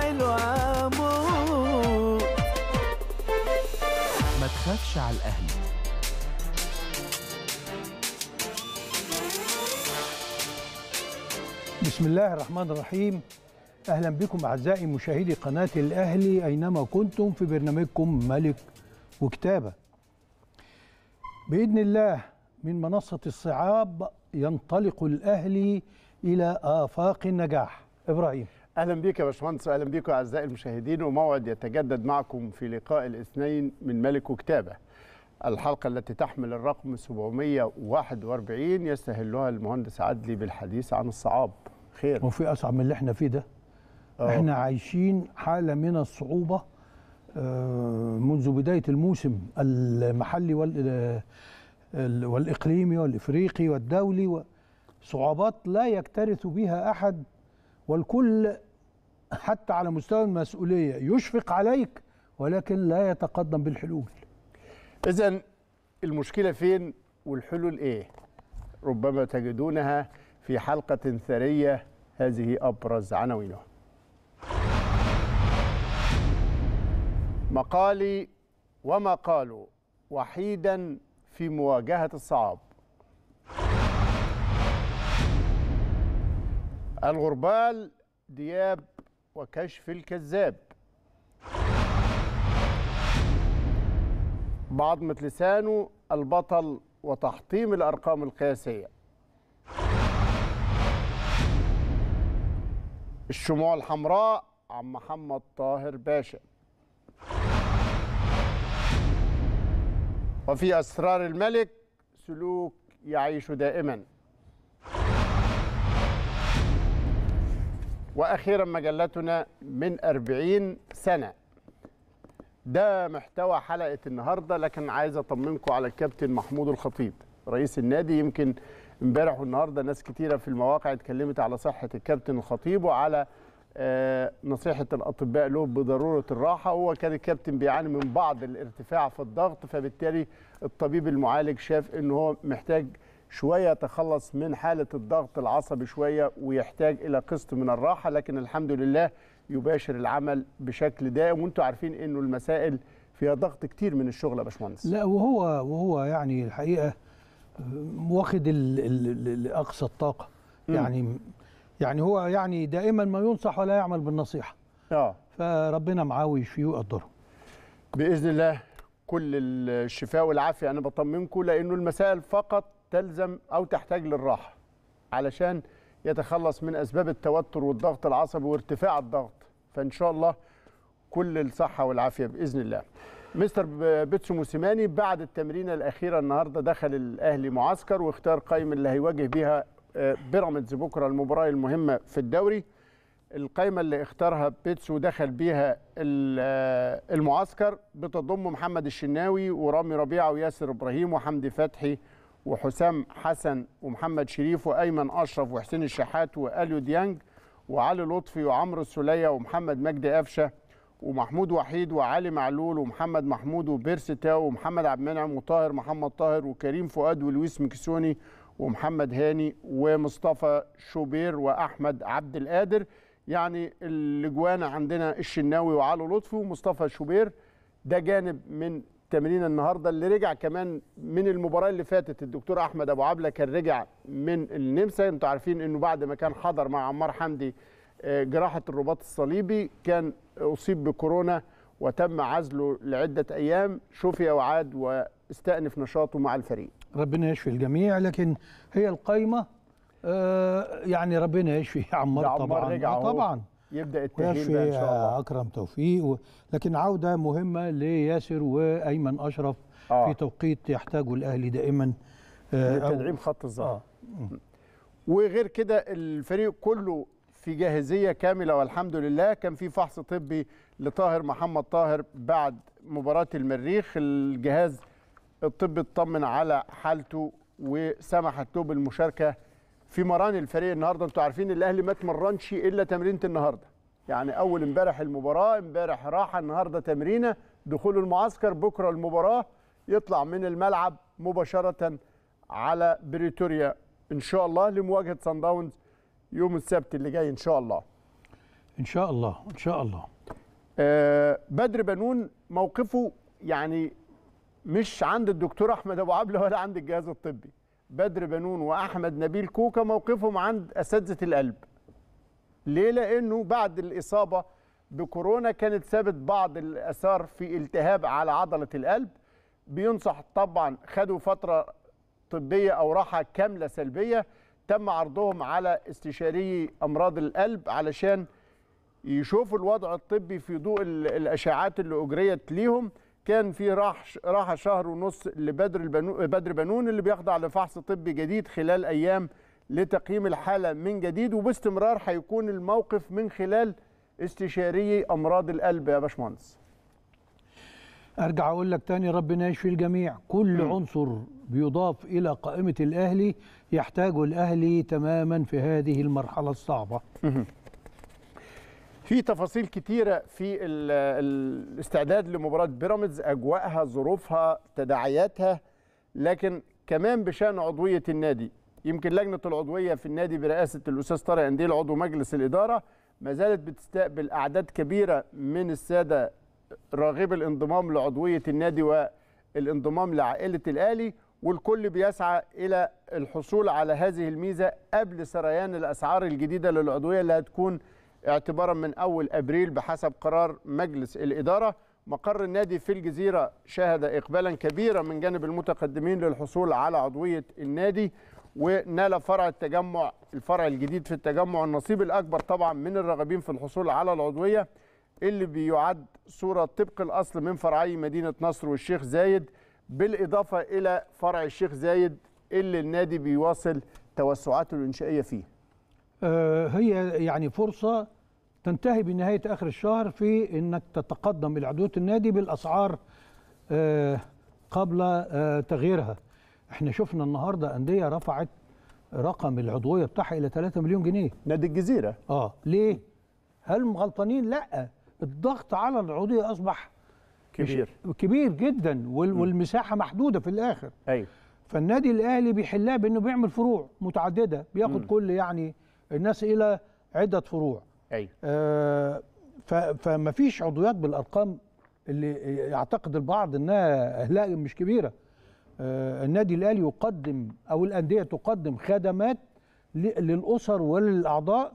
حلو اموت ما تخافش على الاهل بسم الله الرحمن الرحيم اهلا بكم اعزائي مشاهدي قناه الاهلي اينما كنتم في برنامجكم ملك وكتابه باذن الله من منصه الصعاب ينطلق الاهلي الى افاق النجاح ابراهيم اهلا بيك يا باشمهندس واهلا بيكم اعزائي المشاهدين وموعد يتجدد معكم في لقاء الاثنين من ملك وكتابه. الحلقه التي تحمل الرقم 741 يستهلها المهندس عدلي بالحديث عن الصعاب. خير. وفي اصعب من اللي احنا فيه ده؟ أوه. احنا عايشين حاله من الصعوبه آه، منذ بدايه الموسم المحلي وال آه، والاقليمي والافريقي والدولي صعوبات لا يكترث بها احد والكل حتى على مستوى المسؤوليه يشفق عليك ولكن لا يتقدم بالحلول اذا المشكله فين والحلول ايه ربما تجدونها في حلقه ثريه هذه ابرز عناوينها مقالي وما قالوا وحيدا في مواجهه الصعاب الغربال دياب وكشف الكذاب بعضمة لسانه البطل وتحطيم الأرقام القياسية الشموع الحمراء عم محمد طاهر باشا وفي أسرار الملك سلوك يعيش دائماً وأخيرا مجلتنا من 40 سنة ده محتوى حلقة النهاردة لكن عايز أطمنكم على الكابتن محمود الخطيب رئيس النادي يمكن امبارح والنهارده ناس كتيره في المواقع اتكلمت على صحه الكابتن الخطيب وعلى آه، نصيحه الاطباء له بضروره الراحه هو كان الكابتن بيعاني من بعض الارتفاع في الضغط فبالتالي الطبيب المعالج شاف ان هو محتاج شويه يتخلص من حاله الضغط العصبي شويه ويحتاج الى قسط من الراحه لكن الحمد لله يباشر العمل بشكل دائم وانتم عارفين انه المسائل فيها ضغط كتير من الشغل يا باشمهندس لا وهو وهو يعني الحقيقه واخد اقصى الطاقه يعني م. يعني هو يعني دائما ما ينصح ولا يعمل بالنصيحه اه فربنا معاه ويشفيه ويقدره باذن الله كل الشفاء والعافيه انا بطمنكم لانه المسائل فقط تلزم أو تحتاج للراحة علشان يتخلص من أسباب التوتر والضغط العصبي وارتفاع الضغط فإن شاء الله كل الصحة والعافية بإذن الله مستر بيتسو موسيماني بعد التمرين الأخيرة النهاردة دخل الأهلي معسكر واختار قائمة اللي هيواجه بيها آه، بيراميدز بكرة المباراة المهمة في الدوري القائمة اللي اختارها بيتسو دخل بيها آه، المعسكر بتضم محمد الشناوي ورامي ربيعة وياسر إبراهيم وحمدي فتحي وحسام حسن ومحمد شريف وايمن اشرف وحسين الشحات واليو ديانج وعلي لطفي وعمرو السوليه ومحمد مجدي قفشه ومحمود وحيد وعلي معلول ومحمد محمود وبيرس تاو ومحمد عبد المنعم وطاهر محمد طاهر وكريم فؤاد ولويس مكسوني ومحمد هاني ومصطفى شوبير واحمد عبد القادر يعني الاجوان عندنا الشناوي وعلي لطفي ومصطفى شوبير ده جانب من تمرين النهارده اللي رجع كمان من المباراه اللي فاتت الدكتور احمد ابو عبله كان رجع من النمسا انتوا عارفين انه بعد ما كان حضر مع عمار حمدي آه، جراحه الرباط الصليبي كان اصيب بكورونا وتم عزله لعده ايام شفي وعاد واستأنف نشاطه مع الفريق ربنا يشفي الجميع لكن هي القايمه آه، يعني ربنا يشفي عمار طبعا رجع آه، طبعا يبدا التاهيل بقى ان شاء الله اكرم توفيق و... لكن عوده مهمه لياسر وايمن اشرف آه. في توقيت يحتاجه الاهلي دائما آه تدعيم خط الظهر آه. وغير كده الفريق كله في جاهزيه كامله والحمد لله كان في فحص طبي لطاهر محمد طاهر بعد مباراه المريخ الجهاز الطبي اطمن على حالته وسمحت له بالمشاركه في مران الفريق النهارده انتوا عارفين الاهلي ما اتمرنش الا تمرينه النهارده يعني اول امبارح المباراه امبارح راحه النهارده تمرينه دخول المعسكر بكره المباراه يطلع من الملعب مباشره على بريتوريا ان شاء الله لمواجهه سان داونز يوم السبت اللي جاي ان شاء الله ان شاء الله ان شاء الله آه بدر بنون موقفه يعني مش عند الدكتور احمد ابو عبله ولا عند الجهاز الطبي بدر بنون واحمد نبيل كوكا موقفهم عند اساتذه القلب ليه لانه بعد الاصابه بكورونا كانت سابت بعض الاثار في التهاب على عضله القلب بينصح طبعا خدوا فتره طبيه او راحه كامله سلبيه تم عرضهم على استشاري امراض القلب علشان يشوفوا الوضع الطبي في ضوء الاشاعات اللي اجريت ليهم كان في راح راحه شهر ونص لبدر البنو بدر بنون اللي بيخضع لفحص طبي جديد خلال ايام لتقييم الحاله من جديد وباستمرار هيكون الموقف من خلال استشاري امراض القلب يا باشمهندس. ارجع اقول لك تاني ربنا يشفي الجميع، كل م. عنصر بيضاف الى قائمه الاهلي يحتاجه الاهلي تماما في هذه المرحله الصعبه. م. في تفاصيل كتيره في الاستعداد لمباراه بيراميدز اجواءها ظروفها تداعياتها لكن كمان بشان عضويه النادي يمكن لجنه العضويه في النادي برئاسه الاستاذ طارق انديل عضو مجلس الاداره ما زالت بتستقبل اعداد كبيره من الساده راغب الانضمام لعضويه النادي والانضمام لعائله الاهلي والكل بيسعى الى الحصول على هذه الميزه قبل سريان الاسعار الجديده للعضويه اللي هتكون اعتبارا من أول أبريل بحسب قرار مجلس الإدارة مقر النادي في الجزيرة شهد إقبالا كبيرا من جانب المتقدمين للحصول على عضوية النادي ونال فرع التجمع الفرع الجديد في التجمع النصيب الأكبر طبعا من الراغبين في الحصول على العضوية اللي بيعد صورة طبق الأصل من فرعي مدينة نصر والشيخ زايد بالإضافة إلى فرع الشيخ زايد اللي النادي بيواصل توسعاته الإنشائية فيه آه، هي يعني فرصه تنتهي بنهايه اخر الشهر في انك تتقدم الى عدوة النادي بالاسعار آه، قبل آه، تغييرها احنا شفنا النهارده انديه رفعت رقم العضويه بتاعها الى 3 مليون جنيه نادي الجزيره اه ليه هل مغلطانين؟ لا الضغط على العضويه اصبح كبير كبير جدا والمساحه محدوده في الاخر ايوه فالنادي الاهلي بيحلها بانه بيعمل فروع متعدده بياخد م. كل يعني الناس الى عده فروع ايوه آه فما فيش عضويات بالارقام اللي يعتقد البعض انها اهلاء مش كبيره آه النادي الاهلي يقدم او الانديه تقدم خدمات للاسر وللاعضاء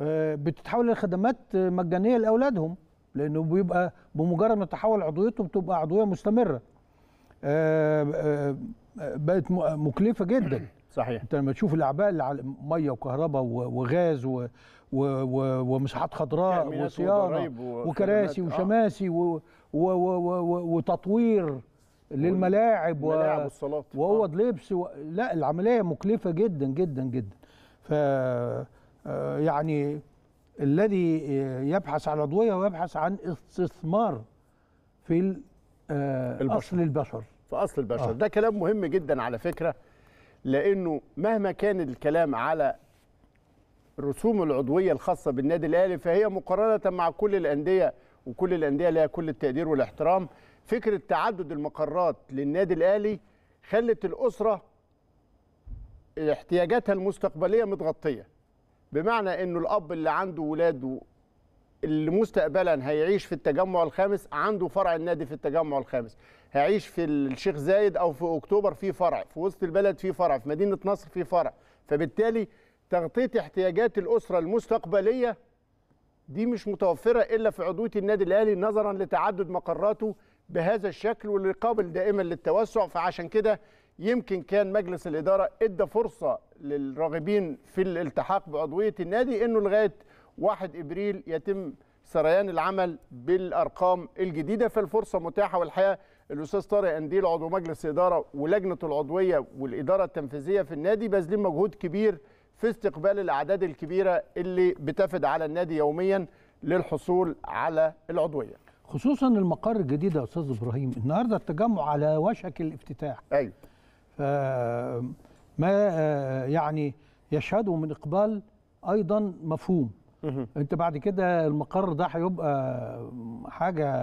آه بتتحول لخدمات مجانيه لاولادهم لانه بيبقى بمجرد ما تحول عضويته بتبقى عضويه مستمره آه, آه،, آه، بقت مكلفه جدا صحيح انت لما تشوف الاعباء اللي ميه وكهرباء وغاز و و و ومساحات خضراء وصيانه وكراسي آه. وشماسي و و و وتطوير للملاعب و... واوض آه. لبس و... لا العمليه مكلفه جدا جدا جدا ف آه، يعني الذي يبحث عن عضويه ويبحث عن استثمار في آه، البشر. اصل البشر في اصل البشر آه. ده كلام مهم جدا على فكره لانه مهما كان الكلام على الرسوم العضويه الخاصه بالنادي الاهلي فهي مقارنه مع كل الانديه وكل الانديه لها كل التقدير والاحترام فكره تعدد المقرات للنادي الاهلي خلت الاسره احتياجاتها المستقبليه متغطيه بمعنى انه الاب اللي عنده ولاده اللي مستقبلا هيعيش في التجمع الخامس عنده فرع النادي في التجمع الخامس هعيش في الشيخ زايد او في اكتوبر في فرع في وسط البلد في فرع في مدينه نصر في فرع فبالتالي تغطيه احتياجات الاسره المستقبليه دي مش متوفره الا في عضويه النادي الاهلي نظرا لتعدد مقراته بهذا الشكل واللي قابل دائما للتوسع فعشان كده يمكن كان مجلس الاداره ادى فرصه للراغبين في الالتحاق بعضويه النادي انه لغايه 1 ابريل يتم سريان العمل بالارقام الجديده فالفرصه متاحه والحقيقه الاستاذ طارق انديل عضو مجلس اداره ولجنه العضويه والاداره التنفيذيه في النادي باذلين مجهود كبير في استقبال الاعداد الكبيره اللي بتفد على النادي يوميا للحصول على العضويه. خصوصا المقر الجديد يا استاذ ابراهيم النهارده التجمع على وشك الافتتاح. ايوه. ما يعني يشهده من اقبال ايضا مفهوم. انت بعد كده المقر ده هيبقى حاجه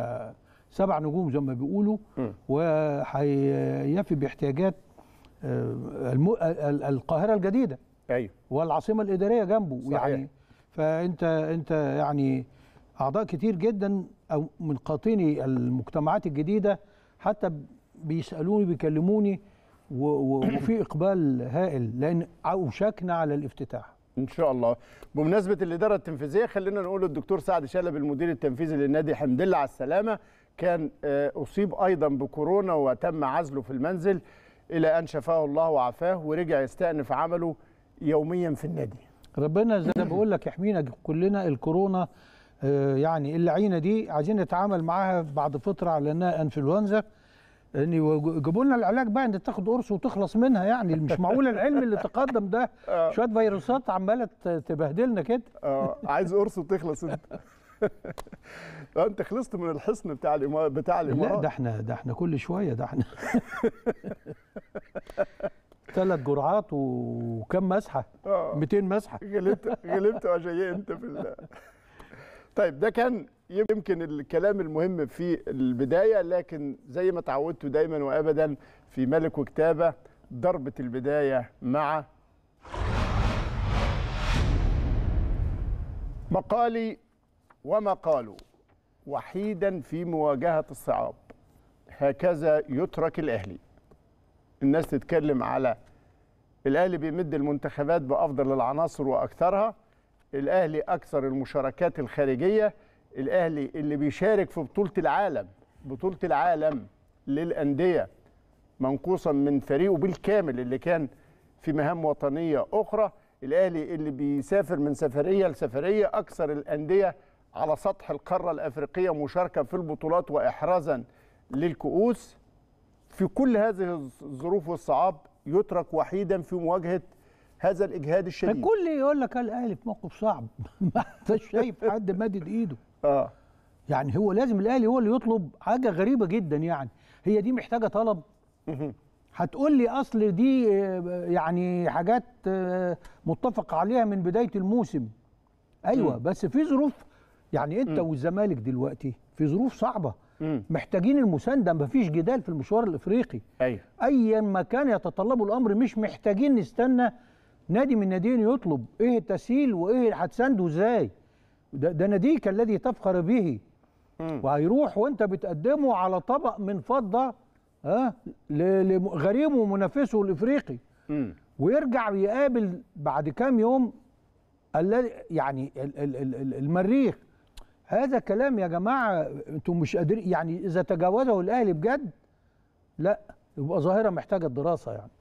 سبع نجوم زي ما بيقولوا وهيفي باحتياجات آه، القاهره الجديده ايوه والعاصمه الاداريه جنبه صحيح. يعني فانت انت يعني اعضاء كتير جدا او من قاطني المجتمعات الجديده حتى بيسالوني بيكلموني وفي اقبال هائل لان اوشكنا على الافتتاح ان شاء الله بمناسبه الاداره التنفيذيه خلينا نقول الدكتور سعد شلبي المدير التنفيذي للنادي حمد لله على السلامه كان آه، أصيب أيضا بكورونا وتم عزله في المنزل إلى أن شفاه الله وعافاه ورجع يستأنف عمله يوميا في النادي ربنا زي ما بقول لك يحمينا كلنا الكورونا آه، يعني اللعينه دي عايزين نتعامل معاها بعد فتره على انها انفلونزا ان يعني يجيبوا لنا العلاج بقى ان تاخد قرص وتخلص منها يعني مش معقول العلم اللي تقدم ده آه. شويه فيروسات عماله تبهدلنا كده اه عايز قرص وتخلص انت انت خلصت من الحصن بتاع الامارات بتاع الامارات لا ده احنا ده احنا كل شويه ده احنا ثلاث جرعات وكم مسحه؟ 200 آه. مسحه غلبت غلبت وجاي انت في طيب ده كان يمكن الكلام المهم في البدايه لكن زي ما تعودتوا دايما وابدا في ملك وكتابه ضربه البدايه مع مقالي وما قالوا وحيدا في مواجهة الصعاب هكذا يترك الأهلي الناس تتكلم على الأهلي بيمد المنتخبات بأفضل العناصر وأكثرها الأهلي أكثر المشاركات الخارجية الأهلي اللي بيشارك في بطولة العالم بطولة العالم للأندية منقوصا من فريقه بالكامل اللي كان في مهام وطنية أخرى الأهلي اللي بيسافر من سفرية لسفرية أكثر الأندية على سطح القارة الأفريقية مشاركة في البطولات وإحرازا للكؤوس في كل هذه الظروف والصعاب يترك وحيدا في مواجهة هذا الإجهاد الشديد الكل يقول لك الأهلي في موقف صعب ما شايف حد مادد إيده آه. يعني هو لازم الأهلي هو اللي يطلب حاجة غريبة جدا يعني هي دي محتاجة طلب هتقول لي اصل دي آه، يعني حاجات آه، متفق عليها من بدايه الموسم ايوه بس في ظروف يعني انت والزمالك دلوقتي في ظروف صعبه م. محتاجين المسانده مفيش جدال في المشوار الافريقي ايوه ايا ما كان يتطلبه الامر مش محتاجين نستنى نادي من ناديين يطلب ايه التسهيل وايه هتسانده ازاي ده, ده ناديك الذي تفخر به وهيروح وانت بتقدمه على طبق من فضه ها لغريمه ومنافسه الافريقي م. ويرجع يقابل بعد كام يوم يعني المريخ هذا كلام يا جماعه انتم مش قادرين يعني اذا تجاوزه الاهلي بجد لا يبقى ظاهره محتاجه الدراسه يعني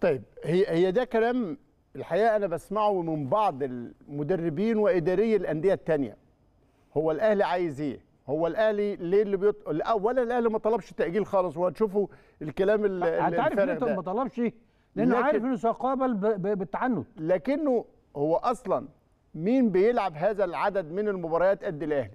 طيب هي هي ده كلام الحقيقه انا بسمعه من بعض المدربين واداري الانديه الثانيه هو الاهلي عايز ايه هو الاهلي ليه اللي بيط... اولا الاهلي ما طلبش تاجيل خالص وهتشوفوا الكلام اللي عارف انت ما طلبش لانه لكن... عارف انه سيقابل ب... ب... بالتعنت لكنه هو اصلا مين بيلعب هذا العدد من المباريات قد الاهلي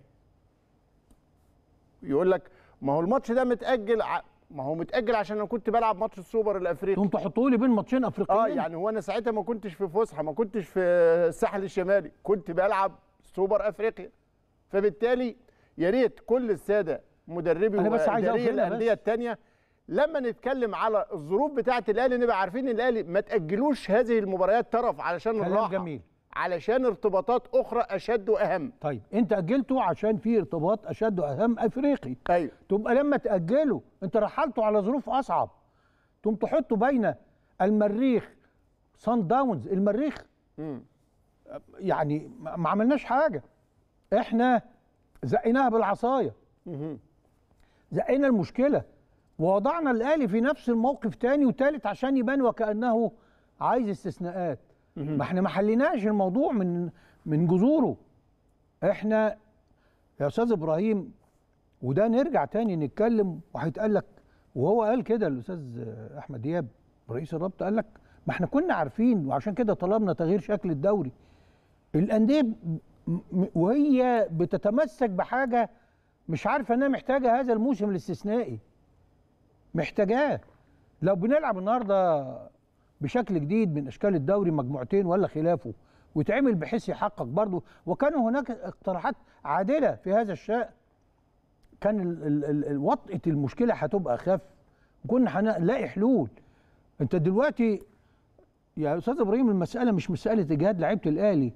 يقول لك ما هو الماتش ده متاجل ع... ما هو متاجل عشان انا كنت بلعب ماتش السوبر الافريقي انتوا حطوا لي بين ماتشين افريقيين اه يعني هو انا ساعتها ما كنتش في فسحه ما كنتش في الساحل الشمالي كنت بلعب سوبر افريقيا فبالتالي يا ريت كل الساده مدربي انا بس عايز الانديه الثانيه لما نتكلم على الظروف بتاعه الاهلي نبقى عارفين الاهلي ما تاجلوش هذه المباريات طرف علشان الراحه كلام جميل علشان ارتباطات اخرى اشد واهم طيب انت اجلته عشان في ارتباط اشد واهم افريقي ايوه تبقى لما تاجله انت رحلته على ظروف اصعب تقوم تحطه بين المريخ سان داونز المريخ مم. يعني ما عملناش حاجه احنا زقيناها بالعصايه زقينا المشكله ووضعنا الاهلي في نفس الموقف تاني وتالت عشان يبان وكانه عايز استثناءات ما احنا ما حليناش الموضوع من من جذوره احنا يا استاذ ابراهيم وده نرجع تاني نتكلم وهيتقال لك وهو قال كده الاستاذ احمد دياب رئيس الرابطه قال لك ما احنا كنا عارفين وعشان كده طلبنا تغيير شكل الدوري الانديه وهي بتتمسك بحاجه مش عارفه انها محتاجه هذا الموسم الاستثنائي محتاجاه لو بنلعب النهارده بشكل جديد من اشكال الدوري مجموعتين ولا خلافه ويتعمل بحيث يحقق برضه وكان هناك اقتراحات عادله في هذا الشأن كان وطئه المشكله هتبقى اخف وكنا هنلاقي حلول انت دلوقتي يا استاذ ابراهيم المساله مش مساله اجهاد لعيبه الاهلي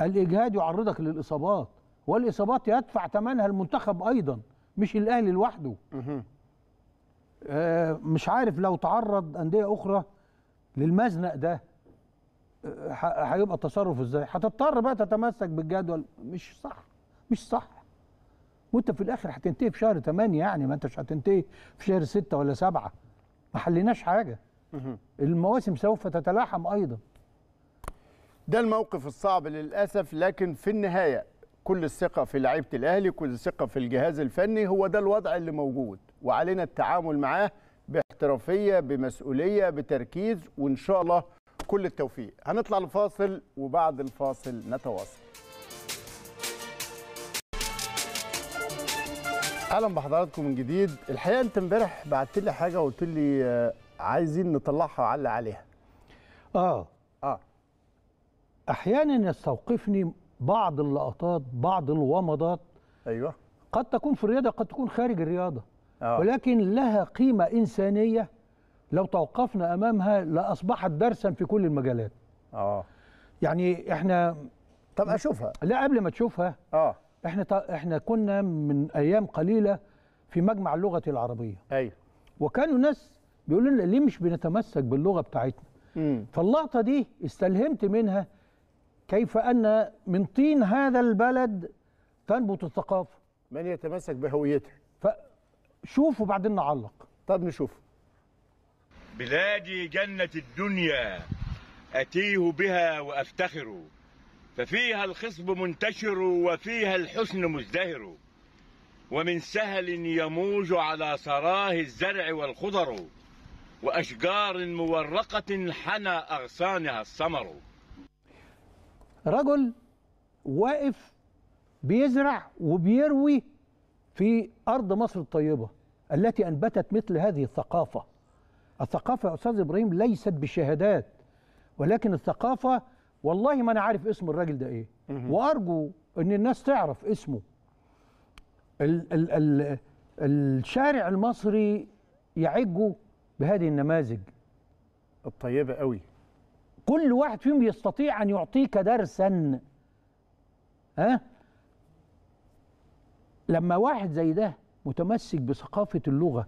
الاجهاد يعرضك للاصابات والاصابات يدفع ثمنها المنتخب ايضا مش الاهلي لوحده آه مش عارف لو تعرض انديه اخرى للمزنق ده هيبقى التصرف ازاي هتضطر بقى تتمسك بالجدول مش صح مش صح وانت في الاخر هتنتهي في شهر 8 يعني ما انتش هتنتهي في شهر 6 ولا 7 ما حليناش حاجه المواسم سوف تتلاحم ايضا ده الموقف الصعب للاسف لكن في النهايه كل الثقه في لعيبه الاهلي كل الثقه في الجهاز الفني هو ده الوضع اللي موجود وعلينا التعامل معاه باحترافيه بمسؤوليه بتركيز وان شاء الله كل التوفيق هنطلع لفاصل وبعد الفاصل نتواصل اهلا بحضراتكم من جديد الحقيقه انت امبارح بعت لي حاجه وقلت لي آه، عايزين نطلعها وعلق عليها اه اه احيانا يستوقفني بعض اللقطات بعض الومضات ايوه قد تكون في الرياضه قد تكون خارج الرياضه أوه. ولكن لها قيمة إنسانية لو توقفنا أمامها لأصبحت درسا في كل المجالات أوه. يعني إحنا طب أشوفها لا قبل ما تشوفها أوه. إحنا إحنا كنا من أيام قليلة في مجمع اللغة العربية أيوه وكانوا ناس بيقولوا لنا ليه مش بنتمسك باللغة بتاعتنا مم. فاللقطة دي استلهمت منها كيف أن من طين هذا البلد تنبت الثقافة من يتمسك بهويته ف... شوف وبعدين نعلق طب نشوف بلادي جنة الدنيا أتيه بها وأفتخر ففيها الخصب منتشر وفيها الحسن مزدهر ومن سهل يموج على سراه الزرع والخضر وأشجار مورقة حنى أغصانها الثمر رجل واقف بيزرع وبيروي في أرض مصر الطيبة التي أنبتت مثل هذه الثقافة الثقافة يا أستاذ إبراهيم ليست بالشهادات ولكن الثقافة والله ما أنا عارف اسم الراجل ده إيه وأرجو أن الناس تعرف اسمه ال ال ال الشارع المصري يعجه بهذه النماذج الطيبة قوي كل واحد فيهم يستطيع أن يعطيك درسا ها لما واحد زي ده متمسك بثقافة اللغة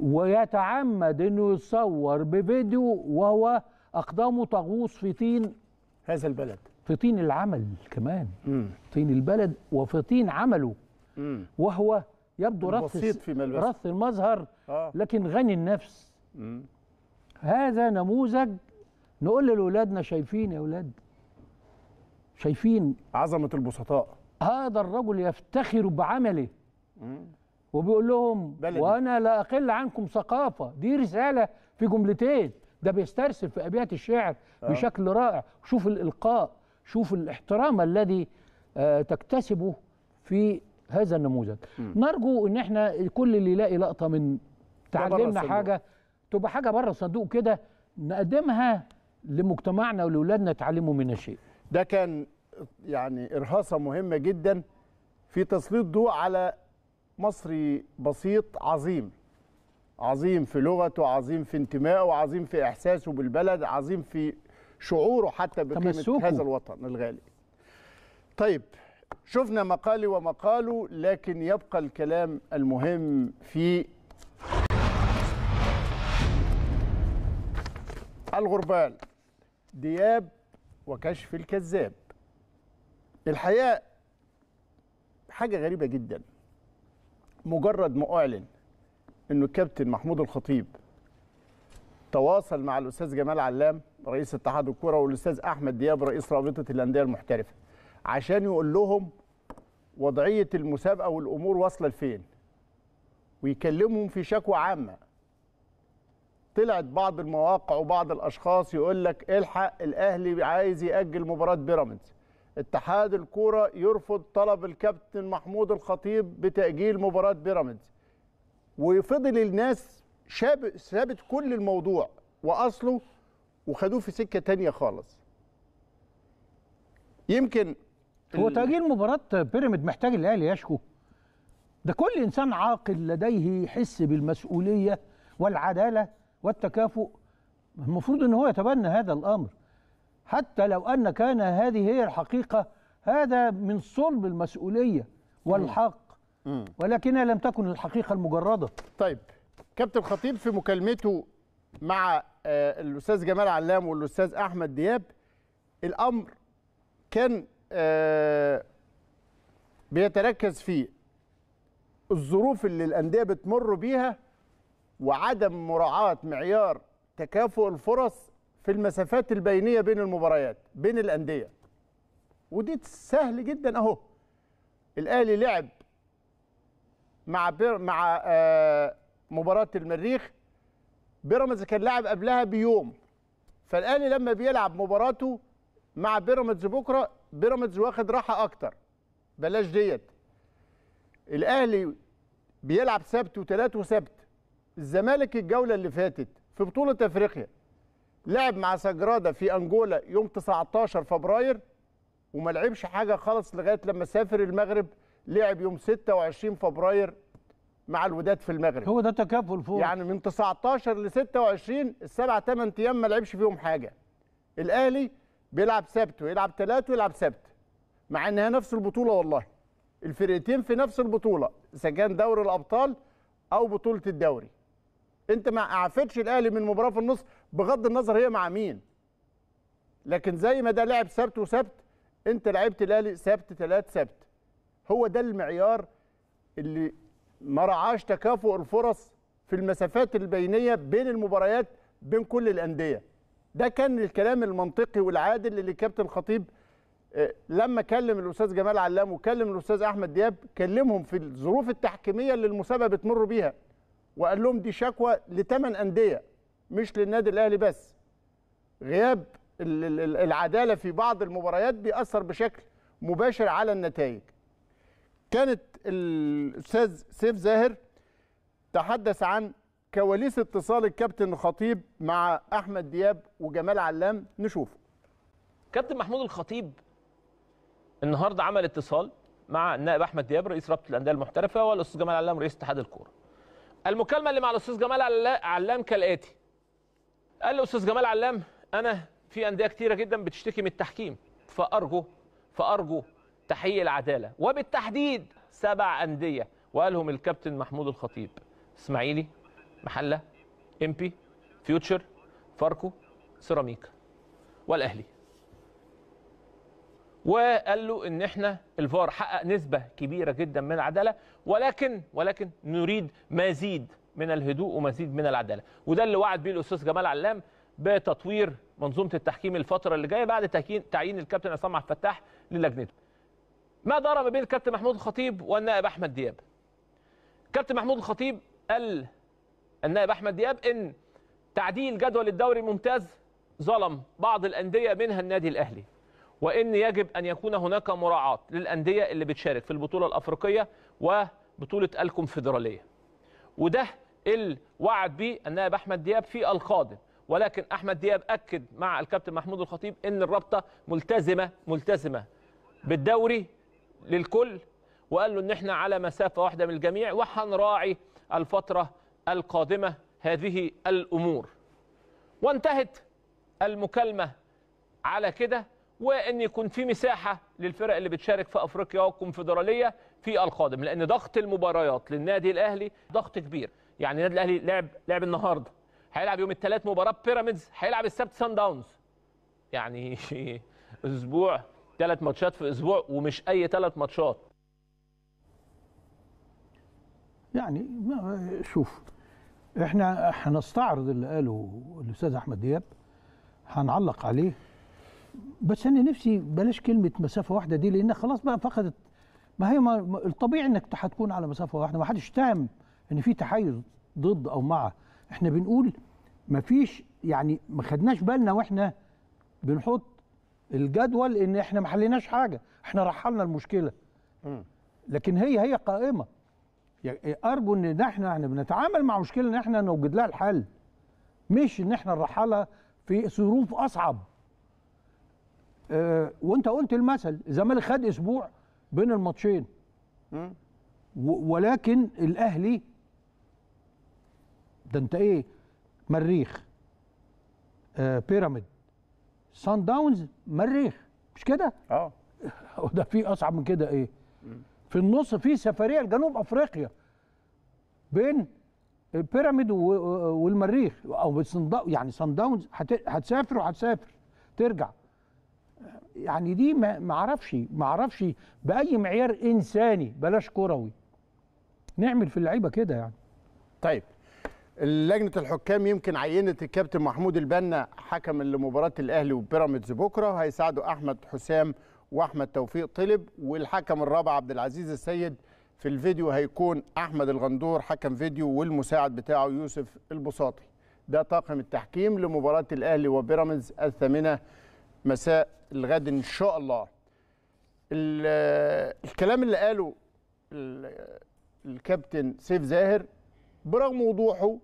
ويتعمد انه يتصور بفيديو وهو اقدامه تغوص في طين هذا البلد في طين العمل كمان مم. طين البلد وفي طين عمله مم. وهو يبدو رث رث المظهر آه. لكن غني النفس مم. هذا نموذج نقول لاولادنا شايفين يا اولاد شايفين عظمه البسطاء هذا الرجل يفتخر بعمله وبيقول لهم بلدي. وانا لا اقل عنكم ثقافه دي رساله في جملتين ده بيسترسل في ابيات الشعر أه. بشكل رائع شوف الالقاء شوف الاحترام الذي آه، تكتسبه في هذا النموذج م. نرجو ان احنا كل اللي يلاقي لقطه من تعلمنا حاجه تبقى حاجه بره الصندوق كده نقدمها لمجتمعنا ولاولادنا يتعلموا منها شيء ده كان يعني إرهاصة مهمة جدا في تسليط ضوء على مصري بسيط عظيم عظيم في لغته عظيم في انتمائه عظيم في إحساسه بالبلد عظيم في شعوره حتى بقيمة هذا الوطن الغالي طيب شفنا مقالي ومقاله لكن يبقى الكلام المهم في الغربال دياب وكشف الكذاب الحقيقه حاجه غريبه جدا مجرد ما اعلن انه الكابتن محمود الخطيب تواصل مع الاستاذ جمال علام رئيس اتحاد الكره والاستاذ احمد دياب رئيس رابطه الانديه المحترفه عشان يقول لهم وضعيه المسابقه والامور واصله لفين ويكلمهم في شكوى عامه طلعت بعض المواقع وبعض الاشخاص يقول لك الحق الاهلي عايز ياجل مباراه بيراميدز اتحاد الكوره يرفض طلب الكابتن محمود الخطيب بتاجيل مباراه بيراميدز وفضل الناس شاب ثابت كل الموضوع واصله وخدوه في سكه تانية خالص يمكن هو تاجيل مباراه بيراميد محتاج الاهلي يشكو ده كل انسان عاقل لديه حس بالمسؤوليه والعداله والتكافؤ المفروض ان هو يتبنى هذا الامر حتى لو أن كان هذه هي الحقيقة هذا من صلب المسؤولية والحق ولكنها لم تكن الحقيقة المجردة طيب كابتن خطيب في مكالمته مع آه، الأستاذ جمال علام والأستاذ أحمد دياب الأمر كان آه، بيتركز في الظروف اللي الأندية بتمر بيها وعدم مراعاة معيار تكافؤ الفرص في المسافات البينيه بين المباريات بين الانديه ودي سهل جدا اهو الاهلي لعب مع بير مع آه مباراه المريخ بيراميدز كان لاعب قبلها بيوم فالاهلي لما بيلعب مباراته مع بيراميدز بكره بيراميدز واخد راحه اكتر بلاش ديت الاهلي بيلعب سبت وثلاث وسبت الزمالك الجوله اللي فاتت في بطوله افريقيا لعب مع ساجرادا في انجولا يوم 19 فبراير وما لعبش حاجه خالص لغايه لما سافر المغرب لعب يوم 26 فبراير مع الوداد في المغرب هو ده تكافل فوق يعني من 19 ل 26 السبع ثمان ايام ما لعبش فيهم حاجه الاهلي بيلعب سبت ويلعب ثلاث ويلعب سبت مع انها نفس البطوله والله الفرقتين في نفس البطوله اذا كان دوري الابطال او بطوله الدوري انت ما اعفتش الاهلي من مباراه في النص بغض النظر هي مع مين لكن زي ما ده لعب سبت وسبت انت لعبت الاهلي سبت ثلاث سبت هو ده المعيار اللي ما رعاش تكافؤ الفرص في المسافات البينيه بين المباريات بين كل الانديه ده كان الكلام المنطقي والعادل اللي كابتن خطيب آه، لما كلم الاستاذ جمال علام وكلم الاستاذ احمد دياب كلمهم في الظروف التحكيميه اللي المسابقه بتمر بيها وقال لهم دي شكوى لثمان انديه مش للنادي الاهلي بس غياب العداله في بعض المباريات بيأثر بشكل مباشر على النتائج كانت الاستاذ سيف زاهر تحدث عن كواليس اتصال الكابتن الخطيب مع احمد دياب وجمال علام نشوف كابتن محمود الخطيب النهارده عمل اتصال مع النائب احمد دياب رئيس رابطه الانديه المحترفه والاستاذ جمال علام رئيس اتحاد الكوره المكالمه اللي مع الاستاذ جمال علام كالاتي قال له استاذ جمال علام انا في انديه كتيره جدا بتشتكي من التحكيم فارجو فارجو تحقيق العداله وبالتحديد سبع انديه وقالهم الكابتن محمود الخطيب اسماعيلي محله امبي فيوتشر فاركو سيراميكا والاهلي وقال له ان احنا الفار حقق نسبه كبيره جدا من العداله ولكن ولكن نريد مزيد من الهدوء ومزيد من العداله وده اللي وعد بيه الاستاذ جمال علام بتطوير منظومه التحكيم الفتره اللي جايه بعد تعيين الكابتن عصام عبد الفتاح للجنته ما دار ما بين الكابتن محمود الخطيب والنائب احمد دياب كابتن محمود الخطيب قال النائب احمد دياب ان تعديل جدول الدوري الممتاز ظلم بعض الانديه منها النادي الاهلي وان يجب ان يكون هناك مراعاه للانديه اللي بتشارك في البطوله الافريقيه وبطوله الكونفدراليه وده الوعد به النائب احمد دياب في القادم ولكن احمد دياب اكد مع الكابتن محمود الخطيب ان الرابطه ملتزمه ملتزمه بالدوري للكل وقال له ان احنا على مسافه واحده من الجميع وهنراعي الفتره القادمه هذه الامور وانتهت المكالمه على كده وان يكون في مساحه للفرق اللي بتشارك في افريقيا والكونفدراليه في القادم لان ضغط المباريات للنادي الاهلي ضغط كبير يعني النادي الاهلي لعب لعب النهارده هيلعب يوم الثلاث مباراه بيراميدز هيلعب السبت سان داونز يعني اسبوع ثلاث ماتشات في اسبوع ومش اي ثلاث ماتشات يعني شوف احنا هنستعرض اللي قاله الاستاذ احمد دياب هنعلق عليه بس انا نفسي بلاش كلمه مسافه واحده دي لان خلاص بقى فقدت ما هي ما الطبيعي انك هتكون على مسافه واحده ما حدش تام ان في تحيز ضد او مع احنا بنقول مفيش يعني ما خدناش بالنا واحنا بنحط الجدول ان احنا ما حليناش حاجه احنا رحلنا المشكله لكن هي هي قائمه يعني ارجو ان احنا احنا بنتعامل مع مشكله ان احنا نوجد لها الحل مش ان احنا نرحلها في ظروف اصعب أه وانت قلت المثل الزمالك خد اسبوع بين الماتشين ولكن الاهلي ده انت ايه مريخ آه بيراميد سان داونز مريخ مش كده؟ اه هو ده في اصعب من كده ايه؟ في النص في سفريه لجنوب افريقيا بين بيراميد والمريخ او يعني سان داونز هتسافر وهتسافر ترجع يعني دي ما اعرفش ما اعرفش باي معيار انساني بلاش كروي نعمل في اللعيبه كده يعني طيب لجنه الحكام يمكن عينت الكابتن محمود البنا حكم لمباراه الاهلي وبيراميدز بكره هيساعده احمد حسام واحمد توفيق طلب والحكم الرابع عبد العزيز السيد في الفيديو هيكون احمد الغندور حكم فيديو والمساعد بتاعه يوسف البساطي ده طاقم التحكيم لمباراه الاهلي وبيراميدز الثامنه مساء الغد ان شاء الله الكلام اللي قاله الكابتن سيف زاهر برغم وضوحه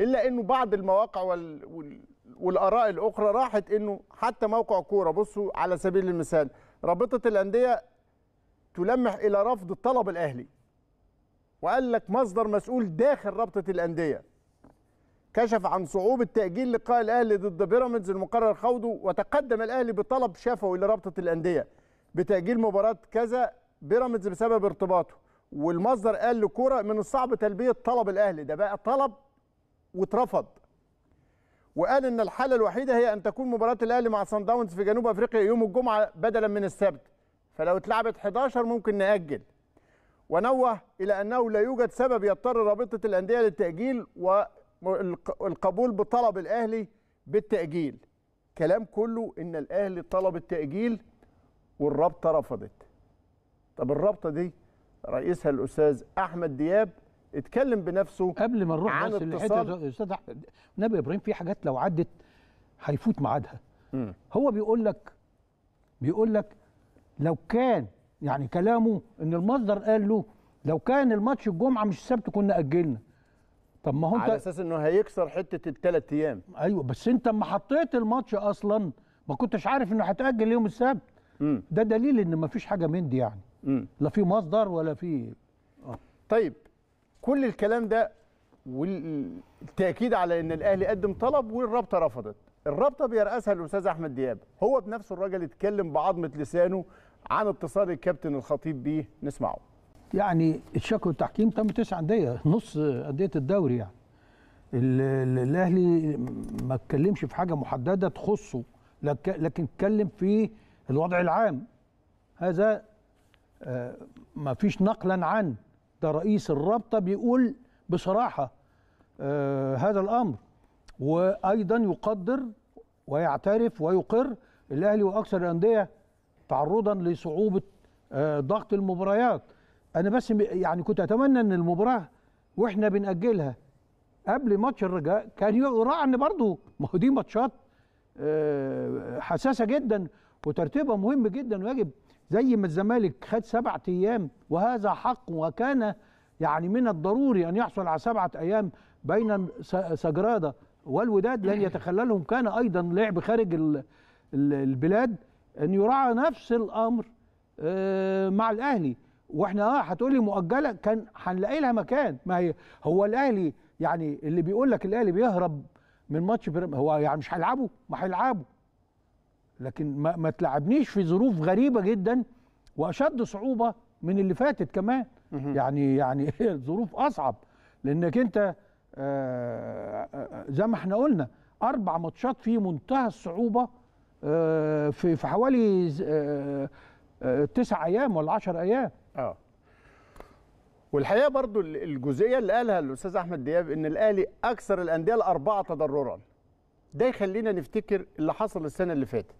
الا انه بعض المواقع وال... وال... والاراء الاخرى راحت انه حتى موقع كوره بصوا على سبيل المثال رابطه الانديه تلمح الى رفض الطلب الاهلي وقال لك مصدر مسؤول داخل رابطه الانديه كشف عن صعوبه تاجيل لقاء الاهلي ضد بيراميدز المقرر خوضه وتقدم الاهلي بطلب شفوي لرابطه الانديه بتاجيل مباراه كذا بيراميدز بسبب ارتباطه والمصدر قال لكورة من الصعب تلبية طلب الأهلي ده بقى طلب واترفض وقال ان الحاله الوحيده هي ان تكون مباراه الاهلي مع سان داونز في جنوب افريقيا يوم الجمعه بدلا من السبت فلو اتلعبت 11 ممكن ناجل ونوه الى انه لا يوجد سبب يضطر رابطه الانديه للتاجيل والقبول بطلب الاهلي بالتاجيل كلام كله ان الاهلي طلب التاجيل والرابطه رفضت طب الرابطه دي رئيسها الاستاذ احمد دياب اتكلم بنفسه قبل ما نروح عن بس الاتصال استاذ احمد نبي ابراهيم في حاجات لو عدت هيفوت ميعادها هو بيقول لك بيقول لك لو كان يعني كلامه ان المصدر قال له لو كان الماتش الجمعه مش السبت كنا اجلنا طب ما هو انت على اساس انه هيكسر حته الثلاث ايام ايوه بس انت اما حطيت الماتش اصلا ما كنتش عارف انه هتاجل يوم السبت ده دليل ان ما فيش حاجه من دي يعني لا في مصدر ولا في آه. طيب كل الكلام ده والتاكيد على ان الاهلي قدم طلب والرابطه رفضت الرابطه بيرأسها الاستاذ احمد دياب هو بنفسه الراجل اتكلم بعظمه لسانه عن اتصال الكابتن الخطيب بيه نسمعه يعني الشكوى التحكيم تم تسع انديه نص انديه الدوري يعني الاهلي ما اتكلمش في حاجه محدده تخصه لكن اتكلم في الوضع العام هذا آه، ما فيش نقلا عن ده رئيس الرابطة بيقول بصراحة آه، هذا الأمر وأيضا يقدر ويعترف ويقر الأهلي وأكثر الأندية تعرضا لصعوبة آه، ضغط المباريات أنا بس يعني كنت أتمنى أن المباراة وإحنا بنأجلها قبل ماتش الرجاء كان يقرا ان برضه ما هو دي ماتشات حساسه جدا وترتيبها مهم جدا ويجب زي ما الزمالك خد سبعة أيام وهذا حق وكان يعني من الضروري أن يحصل على سبعة أيام بين سجرادة والوداد لن يتخللهم كان أيضا لعب خارج البلاد أن يراعى نفس الأمر آه، مع الأهلي واحنا اه هتقولي مؤجله كان هنلاقي لها مكان ما هي هو الاهلي يعني اللي بيقول لك الاهلي بيهرب من ماتش هو يعني مش هيلعبه ما هيلعبه لكن ما, ما تلعبنيش في ظروف غريبه جدا واشد صعوبه من اللي فاتت كمان يعني يعني ظروف اصعب لانك انت آه، آه، زي ما احنا قلنا اربع ماتشات في منتهى الصعوبه آه، في في حوالي تسع ايام ولا 10 ايام اه والحقيقه برضو الجزئيه اللي قالها الاستاذ احمد دياب ان الاهلي اكثر الانديه الاربعه تضررا ده يخلينا نفتكر اللي حصل السنه اللي فاتت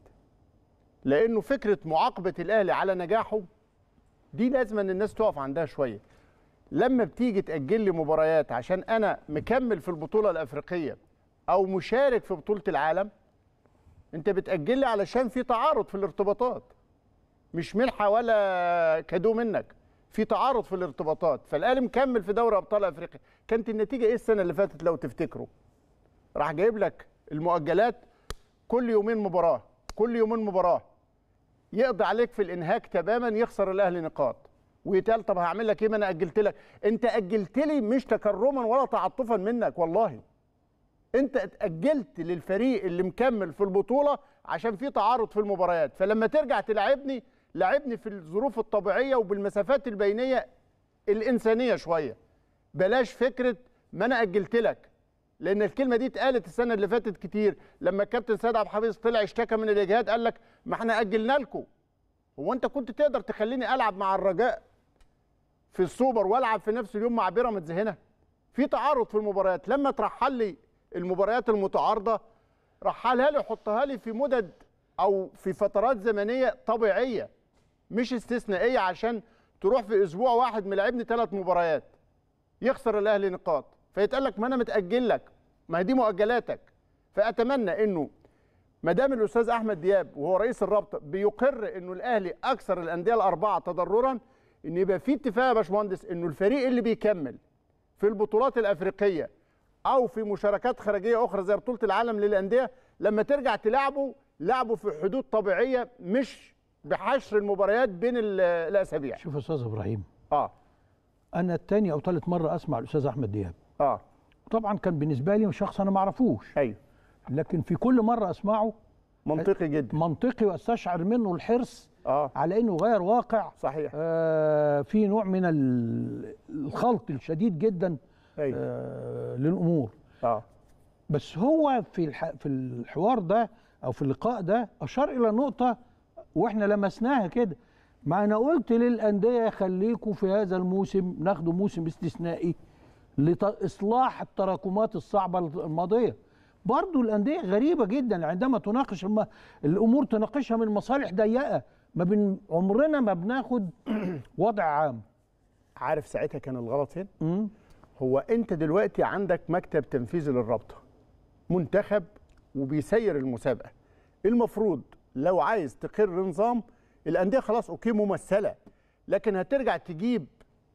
لانه فكره معاقبه الاهلي على نجاحه دي لازم ان الناس تقف عندها شويه لما بتيجي تاجل لي مباريات عشان انا مكمل في البطوله الافريقيه او مشارك في بطوله العالم انت بتاجل لي علشان في تعارض في الارتباطات مش ملحه ولا كادو منك في تعارض في الارتباطات فالاهلي مكمل في دوري ابطال افريقيا كانت النتيجه ايه السنه اللي فاتت لو تفتكروا راح جايب لك المؤجلات كل يومين مباراه كل يومين مباراه يقضي عليك في الانهاك تماما يخسر الاهلي نقاط ويتقال طب هعمل لك ايه ما انا اجلت لك انت اجلت لي مش تكرما ولا تعطفا منك والله انت اتاجلت للفريق اللي مكمل في البطوله عشان في تعارض في المباريات فلما ترجع تلعبني لعبني في الظروف الطبيعيه وبالمسافات البينيه الانسانيه شويه بلاش فكره ما انا اجلت لك لان الكلمه دي اتقالت السنه اللي فاتت كتير لما الكابتن سيد عبد الحفيظ طلع اشتكى من الاجهاد قال لك ما احنا اجلنا لكم هو انت كنت تقدر تخليني العب مع الرجاء في السوبر والعب في نفس اليوم مع بيراميدز هنا في تعارض في المباريات لما ترحل لي المباريات المتعارضه رحلها لي حطها لي في مدد او في فترات زمنيه طبيعيه مش استثنائيه عشان تروح في اسبوع واحد ملاعبني ثلاث مباريات يخسر الاهلي نقاط فيتقال لك ما انا متاجل لك ما دي مؤجلاتك فاتمنى انه ما دام الاستاذ احمد دياب وهو رئيس الرابطه بيقر انه الاهلي اكثر الانديه الاربعه تضررا ان يبقى في اتفاق يا باشمهندس انه الفريق اللي بيكمل في البطولات الافريقيه او في مشاركات خارجيه اخرى زي بطوله العالم للانديه لما ترجع تلعبه لعبه في حدود طبيعيه مش بحشر المباريات بين الاسابيع شوف يا استاذ ابراهيم اه انا الثاني او ثالث مره اسمع الاستاذ احمد دياب اه طبعا كان بالنسبه لي شخص انا ما اعرفوش ايوه لكن في كل مره اسمعه منطقي جدا منطقي واستشعر منه الحرص آه. على انه غير واقع صحيح آه في نوع من الخلط الشديد جدا آه، أيوة. آه للامور آه. بس هو في في الحوار ده او في اللقاء ده اشار الى نقطه واحنا لمسناها كده ما انا قلت للانديه خليكم في هذا الموسم ناخده موسم استثنائي لإصلاح التراكمات الصعبة الماضية برضو الأندية غريبة جدا عندما تناقش الأمور تناقشها من مصالح ضيقة ما بن عمرنا ما بناخد وضع عام عارف ساعتها كان الغلط هنا هو انت دلوقتي عندك مكتب تنفيذي للرابطه منتخب وبيسير المسابقه المفروض لو عايز تقر نظام الانديه خلاص اوكي ممثله لكن هترجع تجيب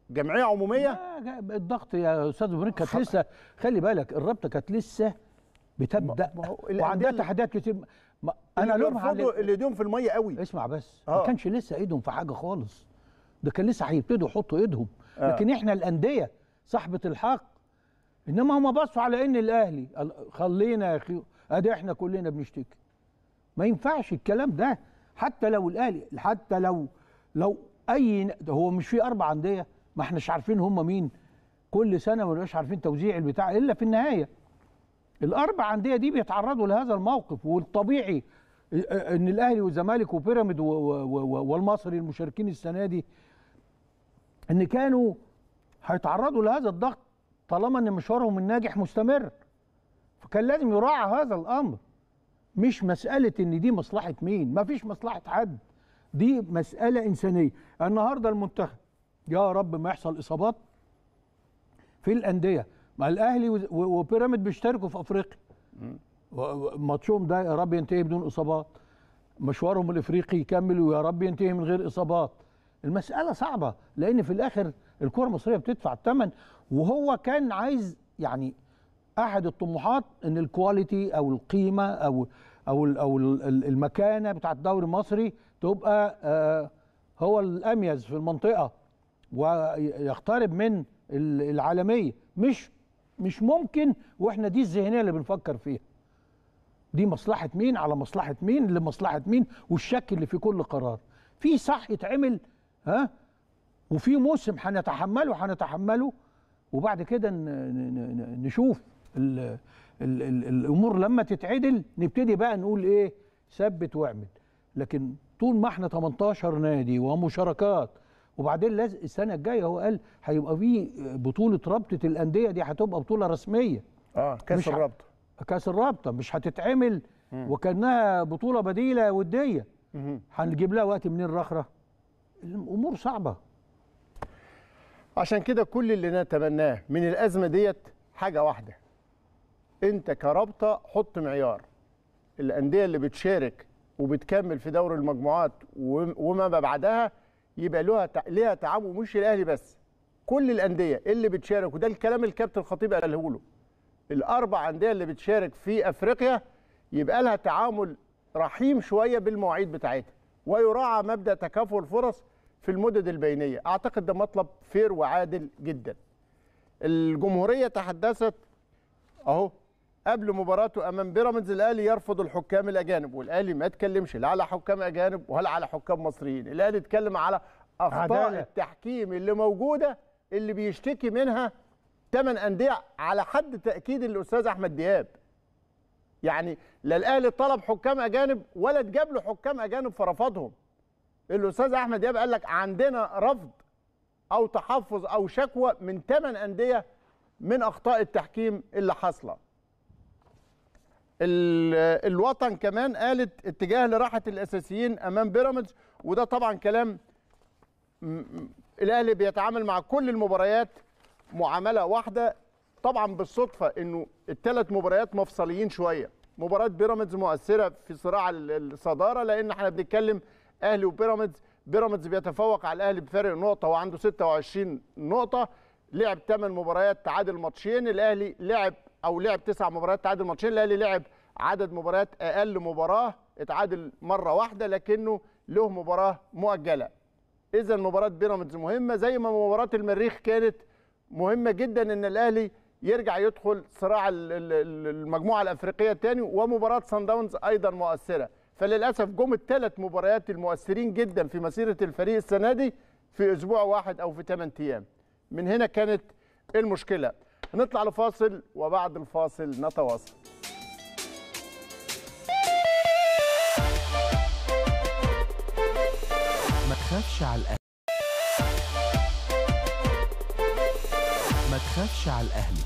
جمعيه عموميه الضغط يا استاذ ابراهيم كانت لسه خلي بالك الرابطه كانت لسه بتبدا وعندها تحديات كتير ما انا حاجه اللي ايديهم في الميه قوي اسمع بس آه. ما كانش لسه ايدهم في حاجه خالص ده كان لسه هيبتدوا يحطوا ايدهم آه. لكن احنا الانديه صاحبه الحق انما هم بصوا على ان الاهلي خلينا يا اخي ادي احنا كلنا بنشتكي ما ينفعش الكلام ده حتى لو الاهلي حتى لو لو اي هو مش في اربع انديه ما احناش عارفين هم مين كل سنه ما بنبقاش عارفين توزيع البتاع الا في النهايه الاربع انديه دي بيتعرضوا لهذا الموقف والطبيعي ان الاهلي والزمالك وبيراميد والمصري المشاركين السنه دي ان كانوا هيتعرضوا لهذا الضغط طالما ان مشوارهم الناجح مستمر فكان لازم يراعى هذا الامر مش مساله ان دي مصلحه مين مفيش مصلحه حد دي مساله انسانيه النهارده المنتخب يا رب ما يحصل اصابات في الانديه ما الاهلي وبيراميد بيشتركوا في افريقيا ماتشهم ده يا رب ينتهي بدون اصابات مشوارهم الافريقي يكمل ويا رب ينتهي من غير اصابات المساله صعبه لان في الاخر الكره المصريه بتدفع الثمن وهو كان عايز يعني احد الطموحات ان الكواليتي او القيمه او او او المكانه بتاعت الدوري المصري تبقى آه، هو الاميز في المنطقه ويقترب من العالميه مش مش ممكن واحنا دي الذهنيه اللي بنفكر فيها دي مصلحه مين على مصلحه مين لمصلحه مين والشك اللي في كل قرار في صح يتعمل ها وفي موسم هنتحمله هنتحمله وبعد كده نشوف الـ الـ الـ الامور لما تتعدل نبتدي بقى نقول ايه ثبت واعمل لكن طول ما احنا 18 نادي ومشاركات وبعدين لازم السنه الجايه هو قال هيبقى في بطوله رابطه الانديه دي هتبقى بطوله رسميه اه كاس الرابطه كاس الرابطه مش هتتعمل وكانها بطوله بديله وديه هنجيب لها وقت منين رخره الامور صعبه عشان كده كل اللي نتمناه من الازمه ديت حاجه واحده انت كرابطه حط معيار الانديه اللي بتشارك وبتكمل في دور المجموعات وما بعدها يبقى لها ليها تعامل مش الاهلي بس كل الانديه اللي بتشارك وده الكلام الكابتن الخطيب قاله له الاربع انديه اللي بتشارك في افريقيا يبقى لها تعامل رحيم شويه بالمواعيد بتاعتها ويراعى مبدا تكافؤ الفرص في المدد البينيه اعتقد ده مطلب فير وعادل جدا الجمهوريه تحدثت اهو قبل مباراته امام بيراميدز الاهلي يرفض الحكام الاجانب والاهلي ما اتكلمش لا على حكام اجانب ولا على حكام مصريين الاهلي اتكلم على اخطاء عدالة. التحكيم اللي موجوده اللي بيشتكي منها ثمان انديه على حد تاكيد الاستاذ احمد دياب يعني لا الاهلي طلب حكام اجانب ولا اتجاب له حكام اجانب فرفضهم الاستاذ احمد دياب قال لك عندنا رفض او تحفظ او شكوى من ثمان انديه من اخطاء التحكيم اللي حاصله الوطن كمان قالت اتجاه لراحه الاساسيين امام بيراميدز وده طبعا كلام الاهلي بيتعامل مع كل المباريات معامله واحده طبعا بالصدفه انه الثلاث مباريات مفصليين شويه مباراه بيراميدز مؤثره في صراع الصداره لان احنا بنتكلم اهلي وبيراميدز بيراميدز بيتفوق على الاهلي بفارق نقطه وعنده 26 نقطه لعب 8 مباريات تعادل ماتشين الاهلي لعب او لعب تسع مباريات تعادل ماتشين الاهلي لعب عدد مباريات اقل مباراه اتعادل مره واحده لكنه له مباراه مؤجله اذا مباراه بيراميدز مهمه زي ما مباراه المريخ كانت مهمه جدا ان الاهلي يرجع يدخل صراع المجموعه الافريقيه الثاني ومباراه سان داونز ايضا مؤثره فللاسف جم الثلاث مباريات المؤثرين جدا في مسيره الفريق السنه دي في اسبوع واحد او في 8 ايام من هنا كانت المشكله نطلع لفاصل وبعد الفاصل نتواصل ما تخافش على الأهل ما تخافش على الأهلي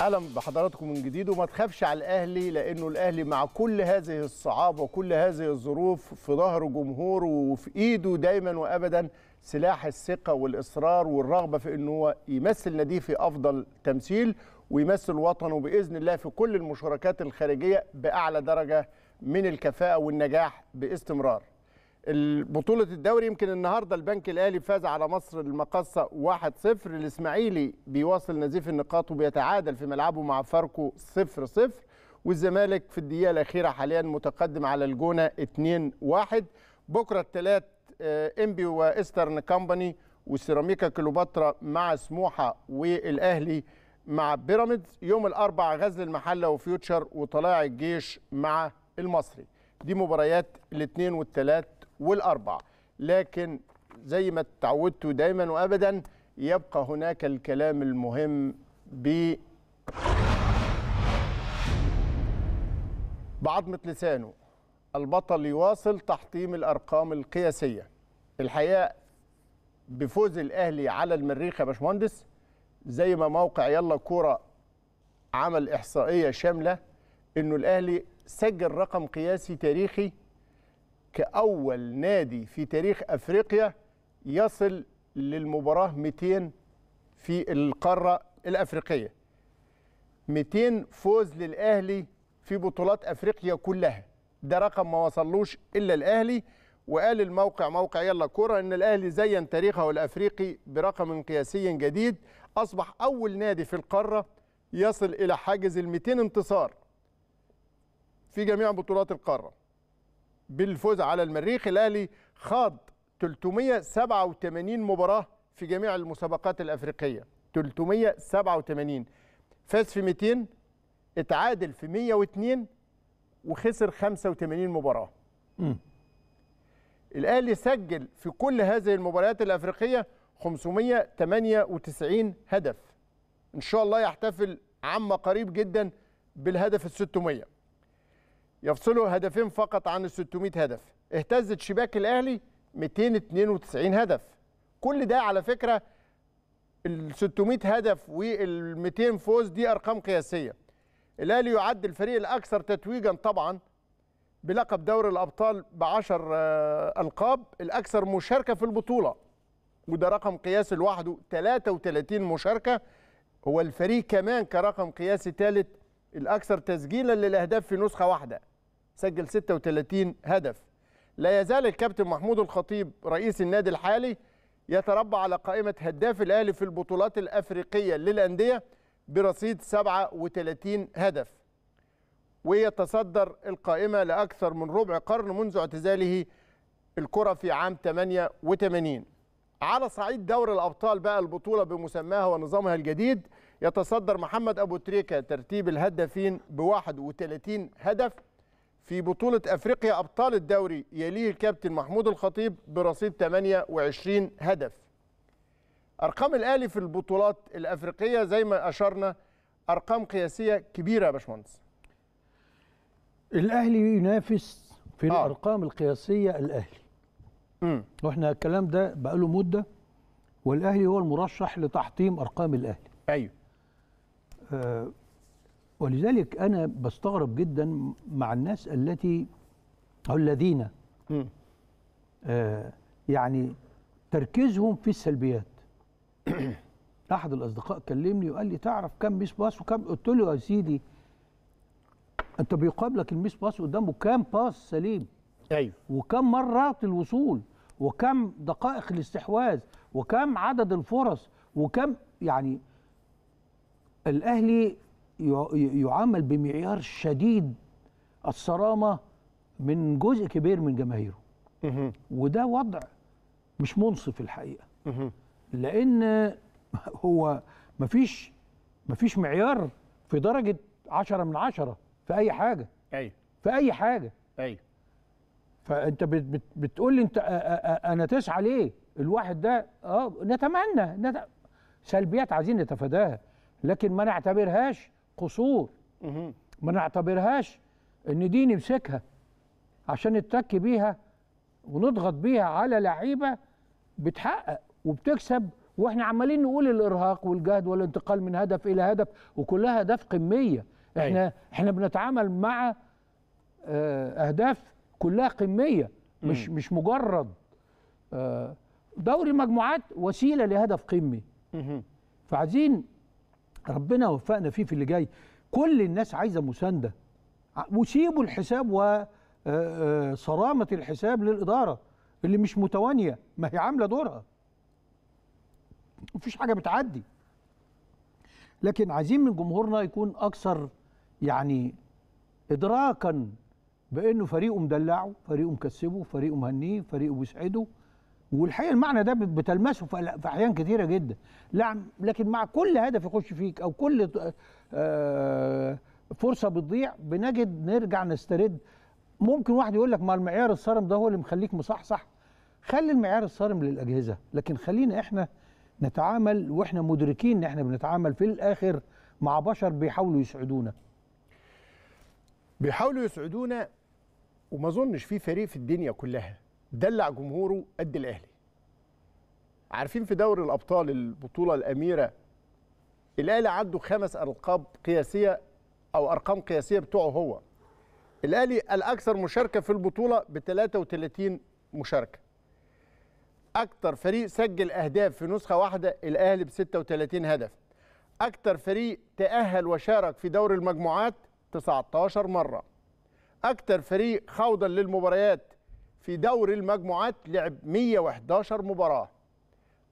اهلا بحضراتكم من جديد وما تخافش على الاهلي لانه الاهلي مع كل هذه الصعاب وكل هذه الظروف في ظهر جمهوره وفي ايده دايما وابدا سلاح الثقه والاصرار والرغبه في ان هو يمثل ناديه في افضل تمثيل ويمثل وطنه باذن الله في كل المشاركات الخارجيه باعلى درجه من الكفاءه والنجاح باستمرار. بطوله الدوري يمكن النهارده البنك الاهلي فاز على مصر المقصه 1-0 الاسماعيلي بيواصل نزيف النقاط وبيتعادل في ملعبه مع فاركو 0-0 والزمالك في الدقيقه الاخيره حاليا متقدم على الجونه 2-1 بكره الثلاث امبي وايسترن كامباني وسيراميكا كليوباترا مع سموحه والاهلي مع بيراميدز يوم الاربع غزل المحله وفيوتشر وطلائع الجيش مع المصري دي مباريات الاثنين والثلاث والاربع لكن زي ما اتعودتوا دايما وابدا يبقى هناك الكلام المهم ب بعظمه لسانه البطل يواصل تحطيم الارقام القياسيه الحقيقه بفوز الاهلي على المريخ يا باشمهندس زي ما موقع يلا كوره عمل احصائيه شامله انه الاهلي سجل رقم قياسي تاريخي كاول نادي في تاريخ افريقيا يصل للمباراه 200 في القاره الافريقيه 200 فوز للاهلي في بطولات افريقيا كلها ده رقم ما وصلوش الا الاهلي وقال الموقع موقع يلا كوره ان الاهلي زين تاريخه الافريقي برقم قياسي جديد اصبح اول نادي في القاره يصل الى حاجز ال 200 انتصار في جميع بطولات القاره بالفوز على المريخ الاهلي خاض 387 مباراه في جميع المسابقات الافريقيه 387 فاز في 200 اتعادل في 102 وخسر 85 مباراه م. الاهلي سجل في كل هذه المباريات الافريقيه 598 هدف ان شاء الله يحتفل عما قريب جدا بالهدف ال 600 يفصله هدفين فقط عن ال 600 هدف اهتزت شباك الاهلي 292 هدف كل ده على فكره ال 600 هدف وال 200 فوز دي ارقام قياسيه الاهلي يعد الفريق الاكثر تتويجا طبعا بلقب دوري الابطال ب 10 آه، القاب الاكثر مشاركه في البطوله وده رقم قياسي لوحده 33 مشاركه هو الفريق كمان كرقم قياسي ثالث الاكثر تسجيلا للاهداف في نسخه واحده سجل 36 هدف لا يزال الكابتن محمود الخطيب رئيس النادي الحالي يتربع على قائمه هداف الاهلي في البطولات الافريقيه للانديه برصيد 37 هدف ويتصدر القائمة لأكثر من ربع قرن منذ اعتزاله الكرة في عام 88 على صعيد دور الأبطال بقى البطولة بمسماها ونظامها الجديد يتصدر محمد أبو تريكة ترتيب الهدافين ب 31 هدف في بطولة أفريقيا أبطال الدوري يليه الكابتن محمود الخطيب برصيد 28 هدف ارقام الاهلي في البطولات الافريقيه زي ما اشرنا ارقام قياسيه كبيره يا باشمهندس الاهلي ينافس في آه. الارقام القياسيه الاهلي امم واحنا الكلام ده بقاله مده والاهلي هو المرشح لتحطيم ارقام الاهلي ايوه آه ولذلك انا بستغرب جدا مع الناس التي او الذين آه يعني تركيزهم في السلبيات احد الاصدقاء كلمني وقال لي تعرف كم ميس باس وكم قلت له يا سيدي انت بيقابلك الميس باس قدامه كام باس سليم ايوه وكم مرات الوصول وكم دقائق الاستحواذ وكم عدد الفرص وكم يعني الاهلي يعامل بمعيار شديد الصرامه من جزء كبير من جماهيره وده وضع مش منصف الحقيقه لان هو مفيش مفيش معيار في درجه 10 من 10 في اي حاجه ايوه في اي حاجه ايوه فانت بت بت بتقول لي انت انا تسعى ليه الواحد ده اه نتمنى نت... سلبيات عايزين نتفاداها لكن ما نعتبرهاش قصور ما نعتبرهاش ان دي نمسكها عشان نتك بيها ونضغط بيها على لعيبه بتحقق وبتكسب واحنا عمالين نقول الارهاق والجهد والانتقال من هدف الى هدف وكلها اهداف قميه أيوة. احنا أي. احنا بنتعامل مع آه، اهداف كلها قميه مش مش مجرد آه، دوري مجموعات وسيله لهدف قمي فعايزين ربنا وفقنا فيه في اللي جاي كل الناس عايزه مسانده وسيبوا الحساب وصرامه آه، الحساب للاداره اللي مش متوانيه ما هي عامله دورها مفيش حاجه بتعدي لكن عايزين من جمهورنا يكون اكثر يعني ادراكا بانه فريقه مدلعه فريقه مكسبه فريقه مهنيه فريقه بيسعده والحقيقه المعنى ده بتلمسه في احيان كثيره جدا لكن مع كل هدف يخش فيك او كل آه، فرصه بتضيع بنجد نرجع نسترد ممكن واحد يقول لك ما المعيار الصارم ده هو اللي مخليك مصحصح خلي المعيار الصارم للاجهزه لكن خلينا احنا نتعامل واحنا مدركين ان احنا بنتعامل في الاخر مع بشر بيحاولوا يسعدونا بيحاولوا يسعدونا وما اظنش في فريق في الدنيا كلها دلع جمهوره قد الاهلي عارفين في دوري الابطال البطوله الاميره الاهلي عنده خمس القاب قياسيه او ارقام قياسيه بتوعه هو الاهلي الاكثر مشاركه في البطوله ب 33 مشاركه اكتر فريق سجل اهداف في نسخه واحده الاهلي ب 36 هدف اكتر فريق تاهل وشارك في دور المجموعات 19 مره اكتر فريق خوضا للمباريات في دور المجموعات لعب 111 مباراه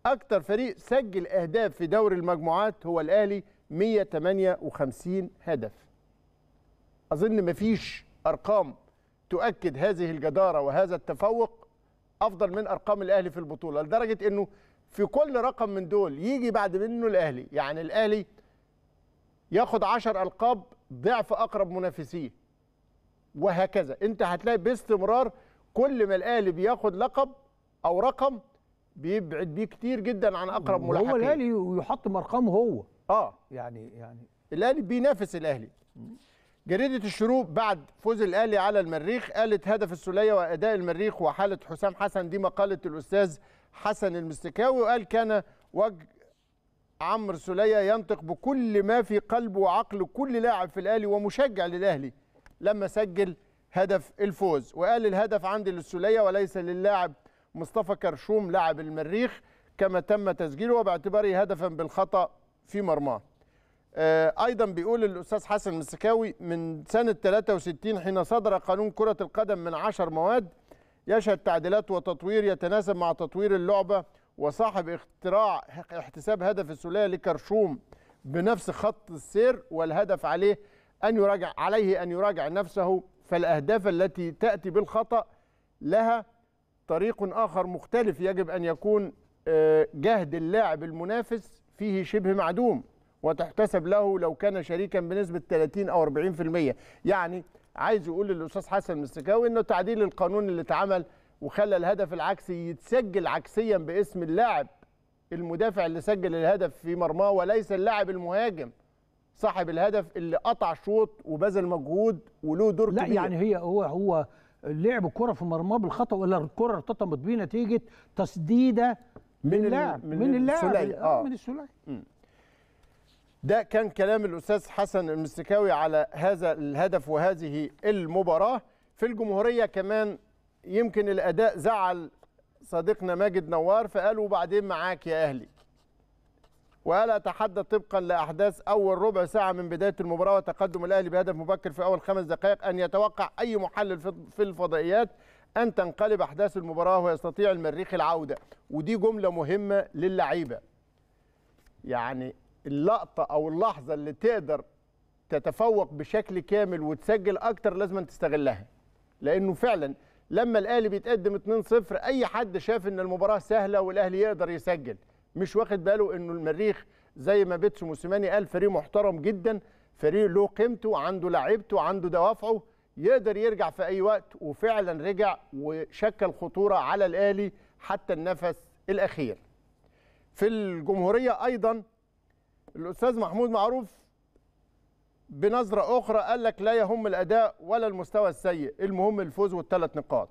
اكتر فريق سجل اهداف في دور المجموعات هو الاهلي 158 هدف اظن مفيش ارقام تؤكد هذه الجداره وهذا التفوق افضل من ارقام الاهلي في البطوله لدرجه انه في كل رقم من دول يجي بعد منه الاهلي يعني الاهلي ياخد 10 القاب ضعف اقرب منافسيه وهكذا انت هتلاقي باستمرار كل ما الاهلي بياخد لقب او رقم بيبعد بيه كتير جدا عن اقرب ملاحقين هو الاهلي ويحطم ارقامه هو اه يعني يعني الاهلي بينافس الاهلي جريدة الشروق بعد فوز الأهلي على المريخ قالت هدف السلية وأداء المريخ وحالة حسام حسن دي مقالة الأستاذ حسن المستكاوي وقال كان وجه عمرو سلية ينطق بكل ما في قلبه وعقل كل لاعب في الأهلي ومشجع للأهلي لما سجل هدف الفوز وقال الهدف عندي للسلية وليس للاعب مصطفى كرشوم لاعب المريخ كما تم تسجيله وباعتباره هدفا بالخطأ في مرماه آه، ايضا بيقول الاستاذ حسن مسكاوي من سنه 63 حين صدر قانون كره القدم من 10 مواد يشهد تعديلات وتطوير يتناسب مع تطوير اللعبه وصاحب اختراع احتساب هدف السلاله لكرشوم بنفس خط السير والهدف عليه ان يراجع عليه ان يراجع نفسه فالاهداف التي تاتي بالخطا لها طريق اخر مختلف يجب ان يكون آه، جهد اللاعب المنافس فيه شبه معدوم وتحتسب له لو كان شريكا بنسبه 30 او 40% يعني عايز يقول للاستاذ حسن مستكاوي انه تعديل القانون اللي اتعمل وخلى الهدف العكسي يتسجل عكسيا باسم اللاعب المدافع اللي سجل الهدف في مرماه وليس اللاعب المهاجم صاحب الهدف اللي قطع شوط وبذل مجهود وله دور لا كبير لا يعني هي هو هو لعب الكره في مرماه بالخطا ولا الكره ارتطمت بنتيجه نتيجه تسديده من اللاعب من اللاعب من السليم آه،, آه. من السليم ده كان كلام الأستاذ حسن المستكاوي على هذا الهدف وهذه المباراة في الجمهورية كمان يمكن الأداء زعل صديقنا ماجد نوار فقال وبعدين معاك يا أهلي وقال أتحدى طبقا لأحداث أول ربع ساعة من بداية المباراة وتقدم الأهلي بهدف مبكر في أول خمس دقائق أن يتوقع أي محلل في الفضائيات أن تنقلب أحداث المباراة ويستطيع المريخ العودة ودي جملة مهمة للعيبة يعني اللقطه او اللحظه اللي تقدر تتفوق بشكل كامل وتسجل اكتر لازم تستغلها لانه فعلا لما الاهلي بيتقدم 2-0 اي حد شاف ان المباراه سهله والاهلي يقدر يسجل مش واخد باله انه المريخ زي ما بيتسو موسيماني قال فريق محترم جدا فريق له قيمته عنده لعيبته عنده دوافعه يقدر يرجع في اي وقت وفعلا رجع وشكل خطوره على الاهلي حتى النفس الاخير في الجمهوريه ايضا الاستاذ محمود معروف بنظره اخرى قال لك لا يهم الاداء ولا المستوى السيء المهم الفوز والثلاث نقاط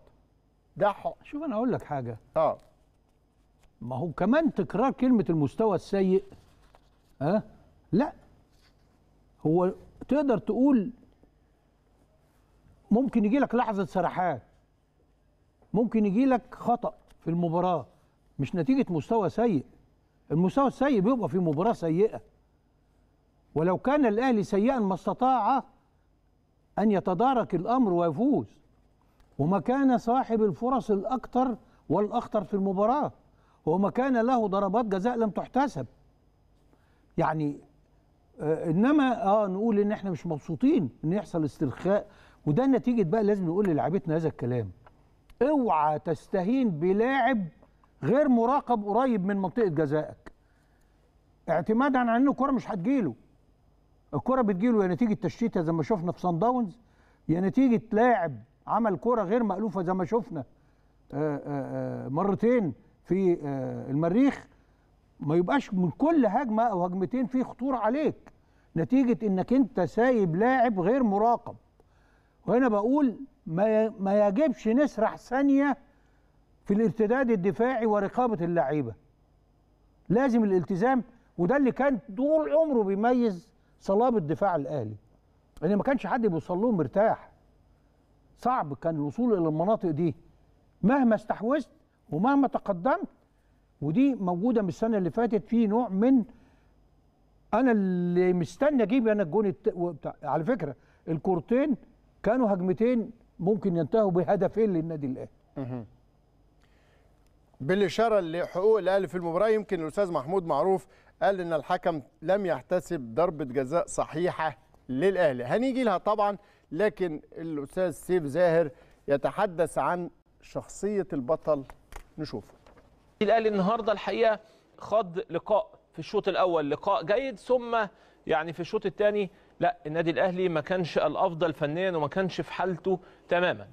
ده حق شوف انا اقول لك حاجه اه ما هو كمان تكرار كلمه المستوى السيء ها أه؟ لا هو تقدر تقول ممكن يجي لك لحظه سرحان ممكن يجي لك خطا في المباراه مش نتيجه مستوى سيء المستوى السيء بيبقى في مباراه سيئه ولو كان الأهلي سيئا ما استطاع أن يتدارك الأمر ويفوز وما كان صاحب الفرص الأكثر والأخطر في المباراة وما كان له ضربات جزاء لم تحتسب يعني آه، انما اه نقول ان احنا مش مبسوطين ان يحصل استرخاء وده نتيجه بقى لازم نقول للاعبتنا هذا الكلام اوعى تستهين بلاعب غير مراقب قريب من منطقه جزائك اعتمادا على ان الكره مش هتجيله الكره بتجيله يا نتيجه تشتيته زي ما شفنا في سان داونز يا نتيجه لاعب عمل كره غير مالوفه زي ما شفنا آه، آه، آه، مرتين في المريخ ما يبقاش من كل هجمه او هجمتين في خطوره عليك نتيجه انك انت سايب لاعب غير مراقب وهنا بقول ما ما يجبش نسرح ثانيه في الارتداد الدفاعي ورقابه اللعيبه لازم الالتزام وده اللي كان طول عمره بيميز صلابه دفاع الاهلي لان يعني ما كانش حد بيوصل لهم مرتاح صعب كان الوصول الى المناطق دي مهما استحوذت ومهما تقدمت ودي موجوده من السنه اللي فاتت في نوع من انا اللي مستني اجيب انا يعني الجون الت... وبتاع. على فكره الكورتين كانوا هجمتين ممكن ينتهوا بهدفين للنادي الاهلي بالاشاره لحقوق الاهلي في المباراه يمكن الاستاذ محمود معروف قال ان الحكم لم يحتسب ضربه جزاء صحيحه للاهلي هنيجي لها طبعا لكن الاستاذ سيف زاهر يتحدث عن شخصيه البطل نشوفه الاهلي النهارده الحقيقه خض لقاء في الشوط الاول لقاء جيد ثم يعني في الشوط الثاني لا النادي الاهلي ما كانش الافضل فنيا وما كانش في حالته تماما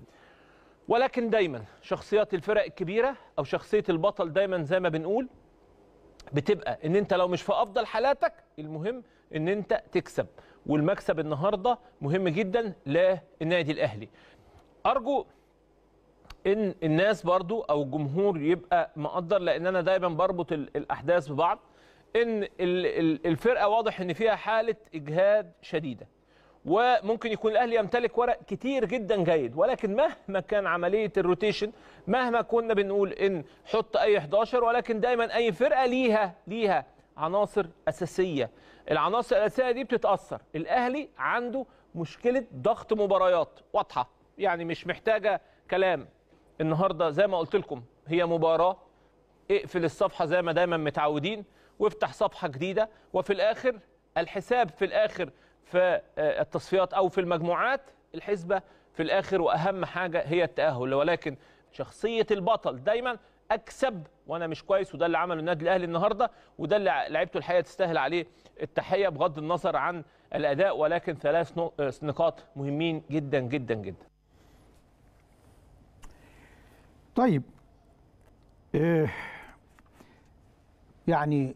ولكن دايما شخصيات الفرق الكبيره او شخصيه البطل دايما زي ما بنقول بتبقى ان انت لو مش في افضل حالاتك المهم ان انت تكسب والمكسب النهارده مهم جدا للنادي الاهلي ارجو ان الناس برضو او الجمهور يبقى مقدر لان انا دايما بربط الاحداث ببعض ان الفرقه واضح ان فيها حاله اجهاد شديده وممكن يكون الاهلي يمتلك ورق كتير جدا جيد ولكن مهما كان عمليه الروتيشن مهما كنا بنقول ان حط اي 11 ولكن دايما اي فرقه ليها ليها عناصر اساسيه العناصر الاساسيه دي بتتاثر الاهلي عنده مشكله ضغط مباريات واضحه يعني مش محتاجه كلام النهارده زي ما قلت لكم هي مباراه اقفل الصفحه زي ما دايما متعودين وافتح صفحه جديده وفي الاخر الحساب في الاخر في آه، التصفيات او في المجموعات الحسبه في الاخر واهم حاجه هي التاهل ولكن شخصيه البطل دايما اكسب وانا مش كويس وده اللي عمله النادي الاهلي النهارده وده اللي لعيبته الحقيقه تستاهل عليه التحيه بغض النظر عن الاداء ولكن ثلاث آه، نقاط مهمين جدا جدا جدا. طيب إيه يعني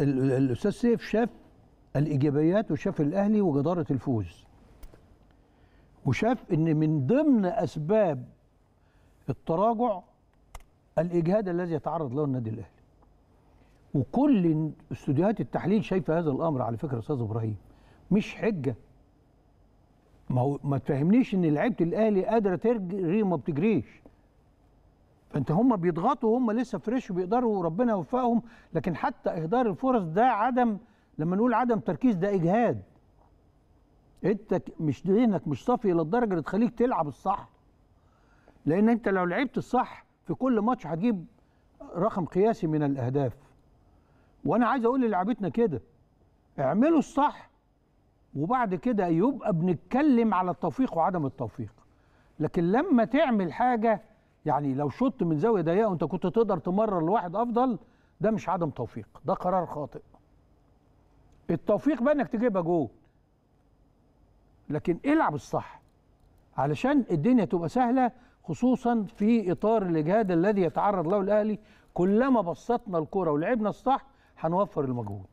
الاستاذ سيف شاف الايجابيات وشاف الاهلي وجداره الفوز وشاف ان من ضمن اسباب التراجع الاجهاد الذي يتعرض له النادي الاهلي وكل استوديوهات التحليل شايفه هذا الامر على فكره استاذ ابراهيم مش حجه ما هو ما تفهمنيش ان لعيبه الاهلي قادره تجري وما بتجريش فانت هم بيضغطوا هم لسه فريش وبيقدروا ربنا يوفقهم لكن حتى اهدار الفرص ده عدم لما نقول عدم تركيز ده اجهاد انت مش ذهنك مش صافي الى الدرجه اللي تخليك تلعب الصح لان انت لو لعبت الصح في كل ماتش هتجيب رقم قياسي من الاهداف وانا عايز اقول للاعبتنا كده اعملوا الصح وبعد كده يبقى بنتكلم على التوفيق وعدم التوفيق لكن لما تعمل حاجه يعني لو شط من زاويه ضيقه وانت كنت تقدر تمرر لواحد افضل ده مش عدم توفيق ده قرار خاطئ التوفيق بقى انك تجيبها جول لكن العب الصح علشان الدنيا تبقى سهله خصوصا في اطار الاجهاد الذي يتعرض له الاهلي كلما بسطنا الكره ولعبنا الصح هنوفر المجهود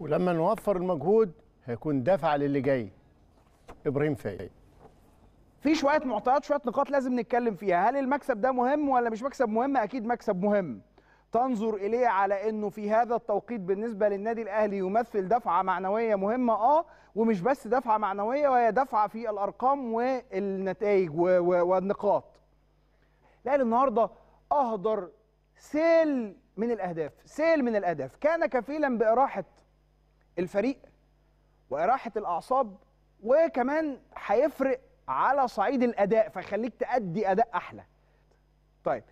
ولما نوفر المجهود هيكون دفع للي جاي ابراهيم فايق في شويه معطيات شويه نقاط لازم نتكلم فيها هل المكسب ده مهم ولا مش مكسب مهم اكيد مكسب مهم تنظر اليه على انه في هذا التوقيت بالنسبه للنادي الاهلي يمثل دفعه معنويه مهمه اه ومش بس دفعه معنويه وهي دفعه في الارقام والنتائج والنقاط الاهلي النهارده اهدر سيل من الاهداف سيل من الاهداف كان كفيلا باراحه الفريق واراحه الاعصاب وكمان هيفرق على صعيد الاداء فيخليك تادي اداء احلى طيب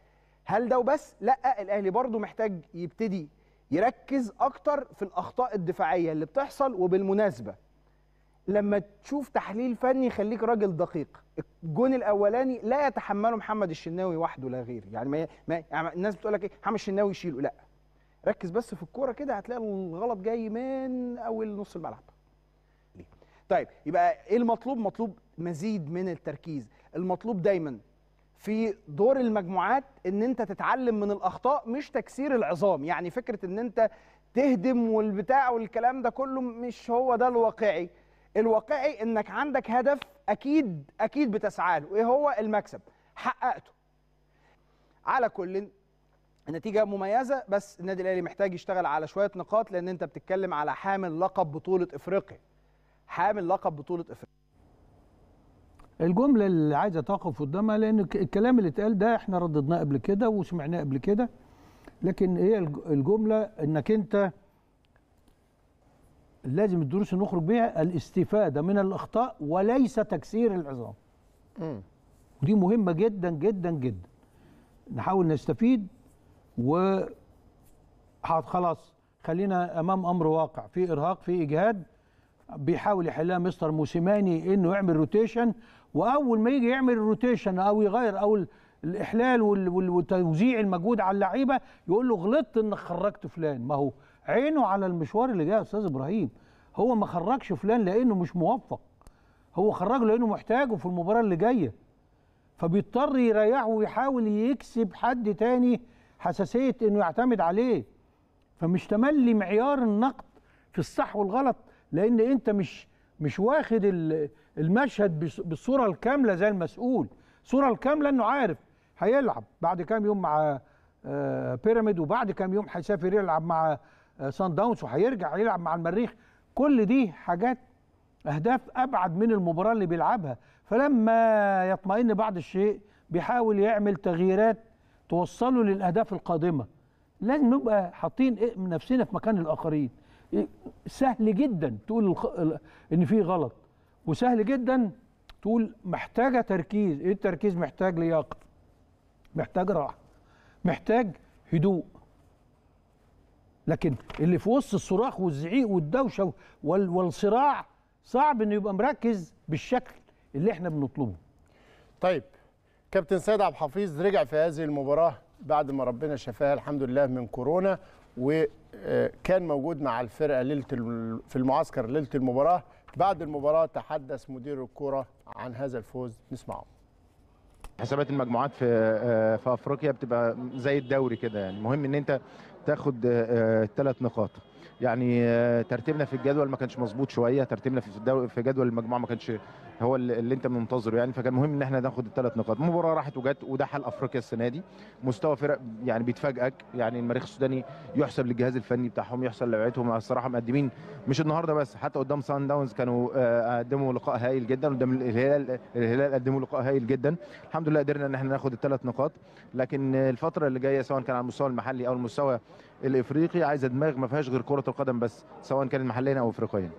هل ده وبس لا الاهلي برضه محتاج يبتدي يركز اكتر في الاخطاء الدفاعيه اللي بتحصل وبالمناسبه لما تشوف تحليل فني خليك راجل دقيق الجون الاولاني لا يتحمله محمد الشناوي وحده لا غير يعني ما, ما يعني الناس بتقول لك ايه محمد الشناوي يشيله لا ركز بس في الكوره كده هتلاقي الغلط جاي من اول نص الملعب طيب يبقى ايه المطلوب مطلوب مزيد من التركيز المطلوب دايما في دور المجموعات ان انت تتعلم من الاخطاء مش تكسير العظام يعني فكره ان انت تهدم والبتاع والكلام ده كله مش هو ده الواقعي الواقعي انك عندك هدف اكيد اكيد بتسعى له ايه هو المكسب حققته على كل نتيجه مميزه بس النادي الاهلي محتاج يشتغل على شويه نقاط لان انت بتتكلم على حامل لقب بطوله افريقيا حامل لقب بطوله افريقيا الجمله اللي عايزه تقف قدامها لان الكلام اللي اتقال ده احنا رددناه قبل كده وسمعناه قبل كده لكن هي الجمله انك انت لازم الدروس اللي نخرج بيها الاستفاده من الاخطاء وليس تكسير العظام. امم ودي مهمه جدا جدا جدا. نحاول نستفيد و خلاص خلينا امام امر واقع في ارهاق في اجهاد بيحاول يحلها مستر موسيماني انه يعمل روتيشن واول ما يجي يعمل الروتيشن او يغير او الاحلال وتوزيع المجهود على اللعيبه يقول له غلطت انك خرجت فلان ما هو عينه على المشوار اللي جاي يا استاذ ابراهيم هو ما خرجش فلان لانه مش موفق هو خرجه لانه محتاجه في المباراه اللي جايه فبيضطر يريحه ويحاول يكسب حد تاني حساسيه انه يعتمد عليه فمش تملي معيار النقد في الصح والغلط لان انت مش مش واخد المشهد بالصوره الكامله زي المسؤول الصوره الكامله انه عارف هيلعب بعد كام يوم مع آه، بيراميد وبعد كام يوم هيسافر يلعب مع آه، سان داونز وهيرجع يلعب مع المريخ كل دي حاجات اهداف ابعد من المباراه اللي بيلعبها فلما يطمئن بعض الشيء بيحاول يعمل تغييرات توصله للاهداف القادمه لازم نبقى حاطين نفسنا في مكان الاخرين إيه، سهل جدا تقول ان في غلط وسهل جدا تقول محتاجه تركيز ايه التركيز محتاج لياقه محتاج راحه محتاج هدوء لكن اللي في وسط الصراخ والزعيق والدوشه والصراع صعب انه يبقى مركز بالشكل اللي احنا بنطلبه طيب كابتن سيد عبد الحفيظ رجع في هذه المباراه بعد ما ربنا شفاه الحمد لله من كورونا وكان آه، موجود مع الفرقه ليله في المعسكر ليله المباراه بعد المباراة تحدث مدير الكرة عن هذا الفوز نسمعه حسابات المجموعات في آه، في افريقيا بتبقى زي الدوري كده يعني المهم ان انت تاخد ثلاث آه، نقاط يعني آه، ترتيبنا في الجدول ما كانش مظبوط شويه ترتيبنا في في جدول المجموعه ما كانش هو اللي انت منتظره يعني فكان مهم ان احنا ناخد الثلاث نقاط مباراه راحت وجت وده حال افريقيا السنه دي مستوى فرق يعني بيتفاجئك يعني المريخ السوداني يحسب للجهاز الفني بتاعهم يحسب لعيبتهم الصراحه مقدمين مش النهارده بس حتى قدام سان داونز كانوا آه، قدموا لقاء هايل جدا قدام الهلال الهلال قدموا لقاء هايل جدا الحمد لله قدرنا ان احنا ناخد الثلاث نقاط لكن الفتره اللي جايه سواء كان على المستوى المحلي او المستوى الافريقي عايزه دماغ ما فيهاش غير كره القدم بس سواء كانت محليا او افريقيا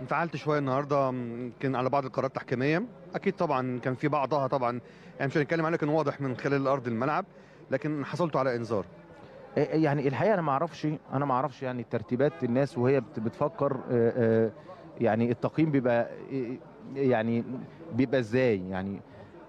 انفعلت شويه النهارده يمكن على بعض القرارات التحكيميه اكيد طبعا كان في بعضها طبعا يعني مش هنتكلم عليه كان واضح من خلال ارض الملعب لكن حصلت على انذار إيه، إيه، يعني الحقيقه انا ما اعرفش انا ما اعرفش يعني ترتيبات الناس وهي بتفكر آه، آه، يعني التقييم بيبقى إيه، يعني بيبقى ازاي يعني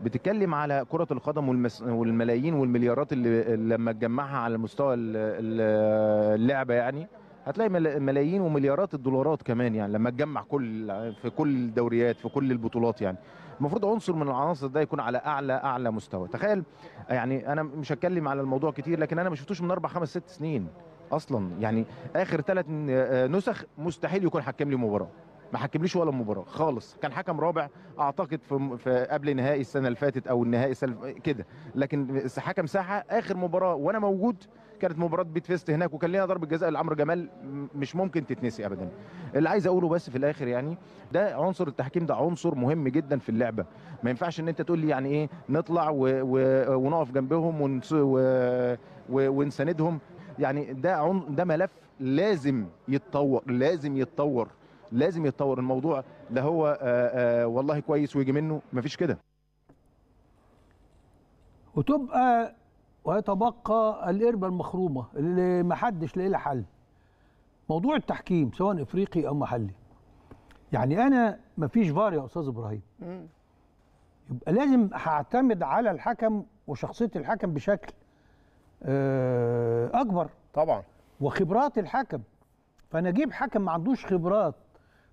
بتتكلم على كره القدم والملايين والمليارات اللي لما تجمعها على مستوى اللعبه يعني هتلاقي ملايين ومليارات الدولارات كمان يعني لما تجمع كل في كل الدوريات في كل البطولات يعني المفروض عنصر من العناصر ده يكون على اعلى اعلى مستوى تخيل يعني انا مش هتكلم على الموضوع كتير لكن انا ما شفتوش من اربع خمس ست سنين اصلا يعني اخر ثلاث آه، آه، نسخ مستحيل يكون حكم لي مباراه ما حكمليش ولا مباراه خالص كان حكم رابع اعتقد في, في قبل نهائي السنه اللي فاتت او النهائي كده لكن حكم ساحه اخر مباراه وانا موجود كانت مباراه بيت فيست هناك وكان لنا ضربه جزاء لعمرو جمال مش ممكن تتنسي ابدا اللي عايز اقوله بس في الاخر يعني ده عنصر التحكيم ده عنصر مهم جدا في اللعبه ما ينفعش ان انت تقول لي يعني ايه نطلع و... و... ونقف جنبهم ونس... و... و... ونساندهم يعني ده عن... ده ملف لازم يتطور لازم يتطور لازم يتطور الموضوع ده هو آآ آه، آآ آه، والله كويس ويجي منه مفيش كده وتبقى ويتبقى الإربة المخرومة اللي محدش لاقي لها حل موضوع التحكيم سواء افريقي او محلي يعني انا مفيش فار يا استاذ ابراهيم يبقى لازم هعتمد على الحكم وشخصيه الحكم بشكل آه، اكبر طبعا وخبرات الحكم فانا اجيب حكم ما عندوش خبرات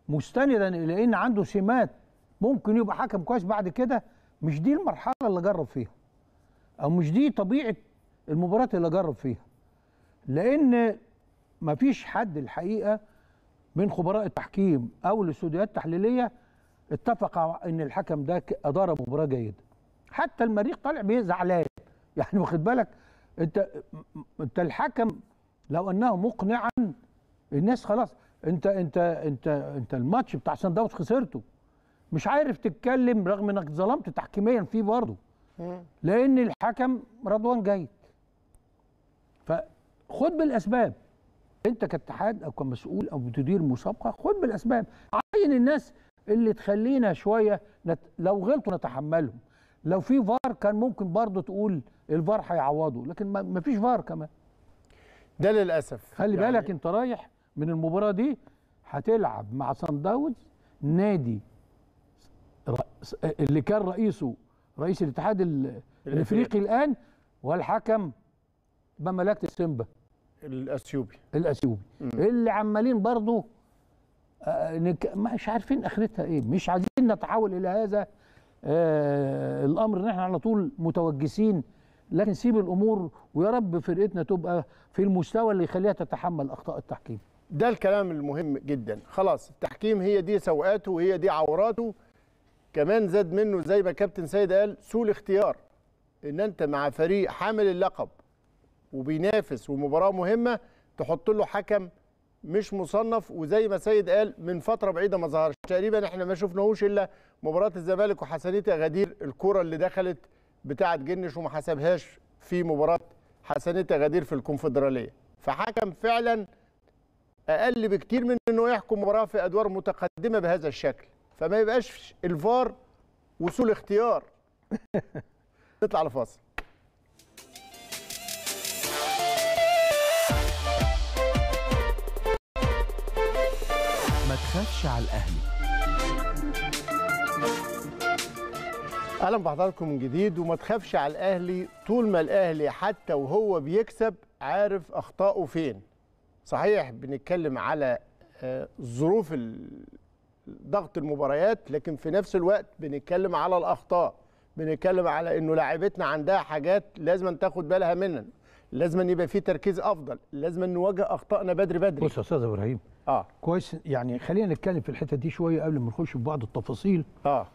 مستندا الى ان عنده سمات ممكن يبقى حكم كويس بعد كده مش دي المرحله اللي جرب فيها او مش دي طبيعه المباراه اللي اجرب فيها لان مفيش حد الحقيقه من خبراء التحكيم او الاستوديوهات التحليليه اتفق ان الحكم ده ادار مباراه جيده حتى المريخ طالع زعلان يعني واخد بالك انت انت الحكم لو انه مقنعا الناس خلاص انت انت انت انت الماتش بتاع سان داونز خسرته مش عارف تتكلم رغم انك ظلمت تحكيميا فيه برضه لان الحكم رضوان جيد فخد بالاسباب انت كاتحاد او كمسؤول او بتدير مسابقه خد بالاسباب عين الناس اللي تخلينا شويه نت... لو غلطوا نتحملهم لو في فار كان ممكن برضه تقول الفار هيعوضه لكن ما فيش فار كمان ده للاسف خلي يعني... بالك انت رايح من المباراه دي هتلعب مع سان داونز نادي اللي كان رئيسه رئيس الاتحاد الافريقي الان والحكم بملكة السيمبا الاثيوبي الاثيوبي اللي عمالين برضه آه، مش عارفين اخرتها ايه مش عايزين نتحول الى هذا آه، الامر ان احنا على طول متوجسين لكن سيب الامور ويا رب فرقتنا تبقى في المستوى اللي يخليها تتحمل اخطاء التحكيم ده الكلام المهم جدا خلاص التحكيم هي دي سوقاته وهي دي عوراته كمان زاد منه زي ما كابتن سيد قال سوء الاختيار ان انت مع فريق حامل اللقب وبينافس ومباراه مهمه تحط له حكم مش مصنف وزي ما سيد قال من فتره بعيده ما ظهرش تقريبا احنا ما شفناهوش الا مباراه الزمالك وحسنيه غدير الكره اللي دخلت بتاعه جنش وما حسبهاش في مباراه حسنيه غدير في الكونفدراليه فحكم فعلا اقل بكتير من انه يحكم مباراه في ادوار متقدمه بهذا الشكل فما يبقاش الفار وصول اختيار نطلع لفاصل ما تخافش على الاهلي اهلا بحضراتكم من جديد وما تخافش على الاهلي طول ما الاهلي حتى وهو بيكسب عارف اخطائه فين صحيح بنتكلم على آه، ظروف ضغط المباريات لكن في نفس الوقت بنتكلم على الاخطاء بنتكلم على انه لاعبتنا عندها حاجات لازم تاخد بالها منها لازم يبقى في تركيز افضل لازم نواجه اخطائنا بدري بدري بص يا استاذ ابراهيم اه كويس يعني خلينا نتكلم في الحته دي شويه قبل ما نخش في بعض التفاصيل اه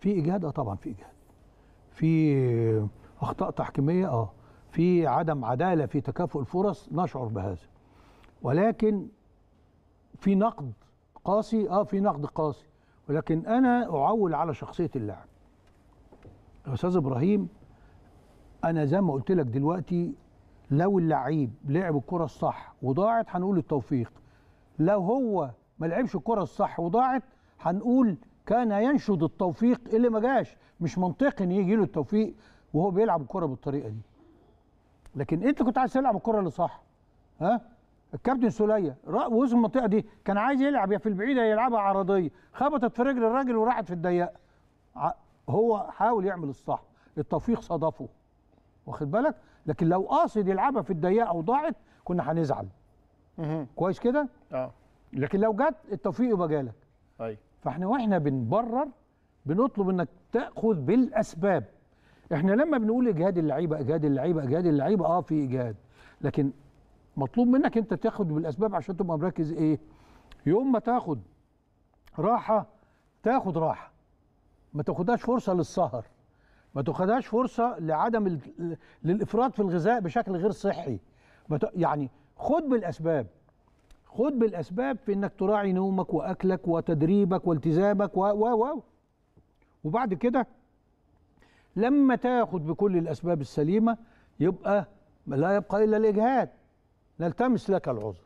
في اجهاد اه طبعا في اجهاد في اخطاء تحكيميه اه في عدم عداله في تكافؤ الفرص نشعر بهذا ولكن في نقد قاسي اه في نقد قاسي ولكن انا اعول على شخصيه اللاعب استاذ ابراهيم انا زي ما قلت لك دلوقتي لو اللعيب لعب الكره الصح وضاعت هنقول التوفيق لو هو ما لعبش الكره الصح وضاعت هنقول كان ينشد التوفيق اللي ما جاش مش منطقي ان يجي له التوفيق وهو بيلعب الكره بالطريقه دي لكن انت كنت عايز تلعب الكره اللي صح ها الكابتن سوليه وسط المنطقه دي كان عايز يلعب يا في البعيده يلعبها عرضيه خبطت في رجل الراجل وراحت في الضيقه هو حاول يعمل الصح التوفيق صادفه واخد بالك لكن لو قاصد يلعبها في الضيقه وضاعت كنا هنزعل كويس كده اه لكن لو جت التوفيق يبقى جالك ايوه فاحنا واحنا بنبرر بنطلب انك تاخذ بالاسباب احنا لما بنقول اجهاد اللعيبه اجهاد اللعيبه اجهاد اللعيبه اه في اجهاد لكن مطلوب منك انت تاخد بالاسباب عشان تبقى مركز ايه يوم ما تاخد راحه تاخد راحه ما تاخدهاش فرصه للسهر ما تاخدهاش فرصه لعدم ال... للافراط في الغذاء بشكل غير صحي ت... يعني خد بالاسباب خد بالاسباب في انك تراعي نومك واكلك وتدريبك والتزامك و و و وبعد كده لما تاخد بكل الاسباب السليمه يبقى لا يبقى الا الاجهاد نلتمس لك العذر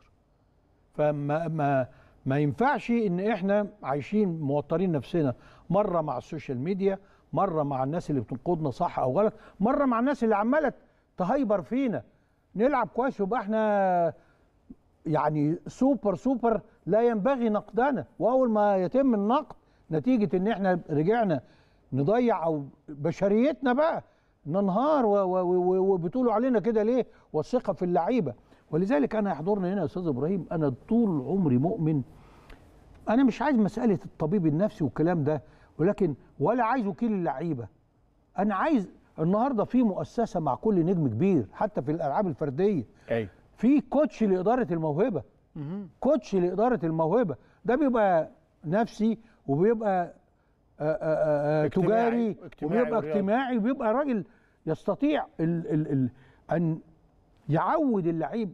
فما ما ما ينفعش ان احنا عايشين موترين نفسنا مره مع السوشيال ميديا مره مع الناس اللي بتنقدنا صح او غلط مره مع الناس اللي عماله تهايبر فينا نلعب كويس يبقى احنا يعني سوبر سوبر لا ينبغي نقدنا واول ما يتم النقد نتيجه ان احنا رجعنا نضيع او بشريتنا بقى ننهار وبتقولوا علينا كده ليه والثقه في اللعيبه ولذلك انا يحضرنا هنا يا استاذ ابراهيم انا طول عمري مؤمن انا مش عايز مساله الطبيب النفسي والكلام ده ولكن ولا عايز وكيل اللعيبه انا عايز النهارده في مؤسسه مع كل نجم كبير حتى في الالعاب الفرديه ايوه في كوتش لاداره الموهبه كوتش لاداره الموهبه ده بيبقى نفسي وبيبقى آآ آه، آآ آه، آه، تجاري اجتماعي وبيبقى اجتماعي وبيبقى راجل يستطيع ال ال ال ان يعود اللعيب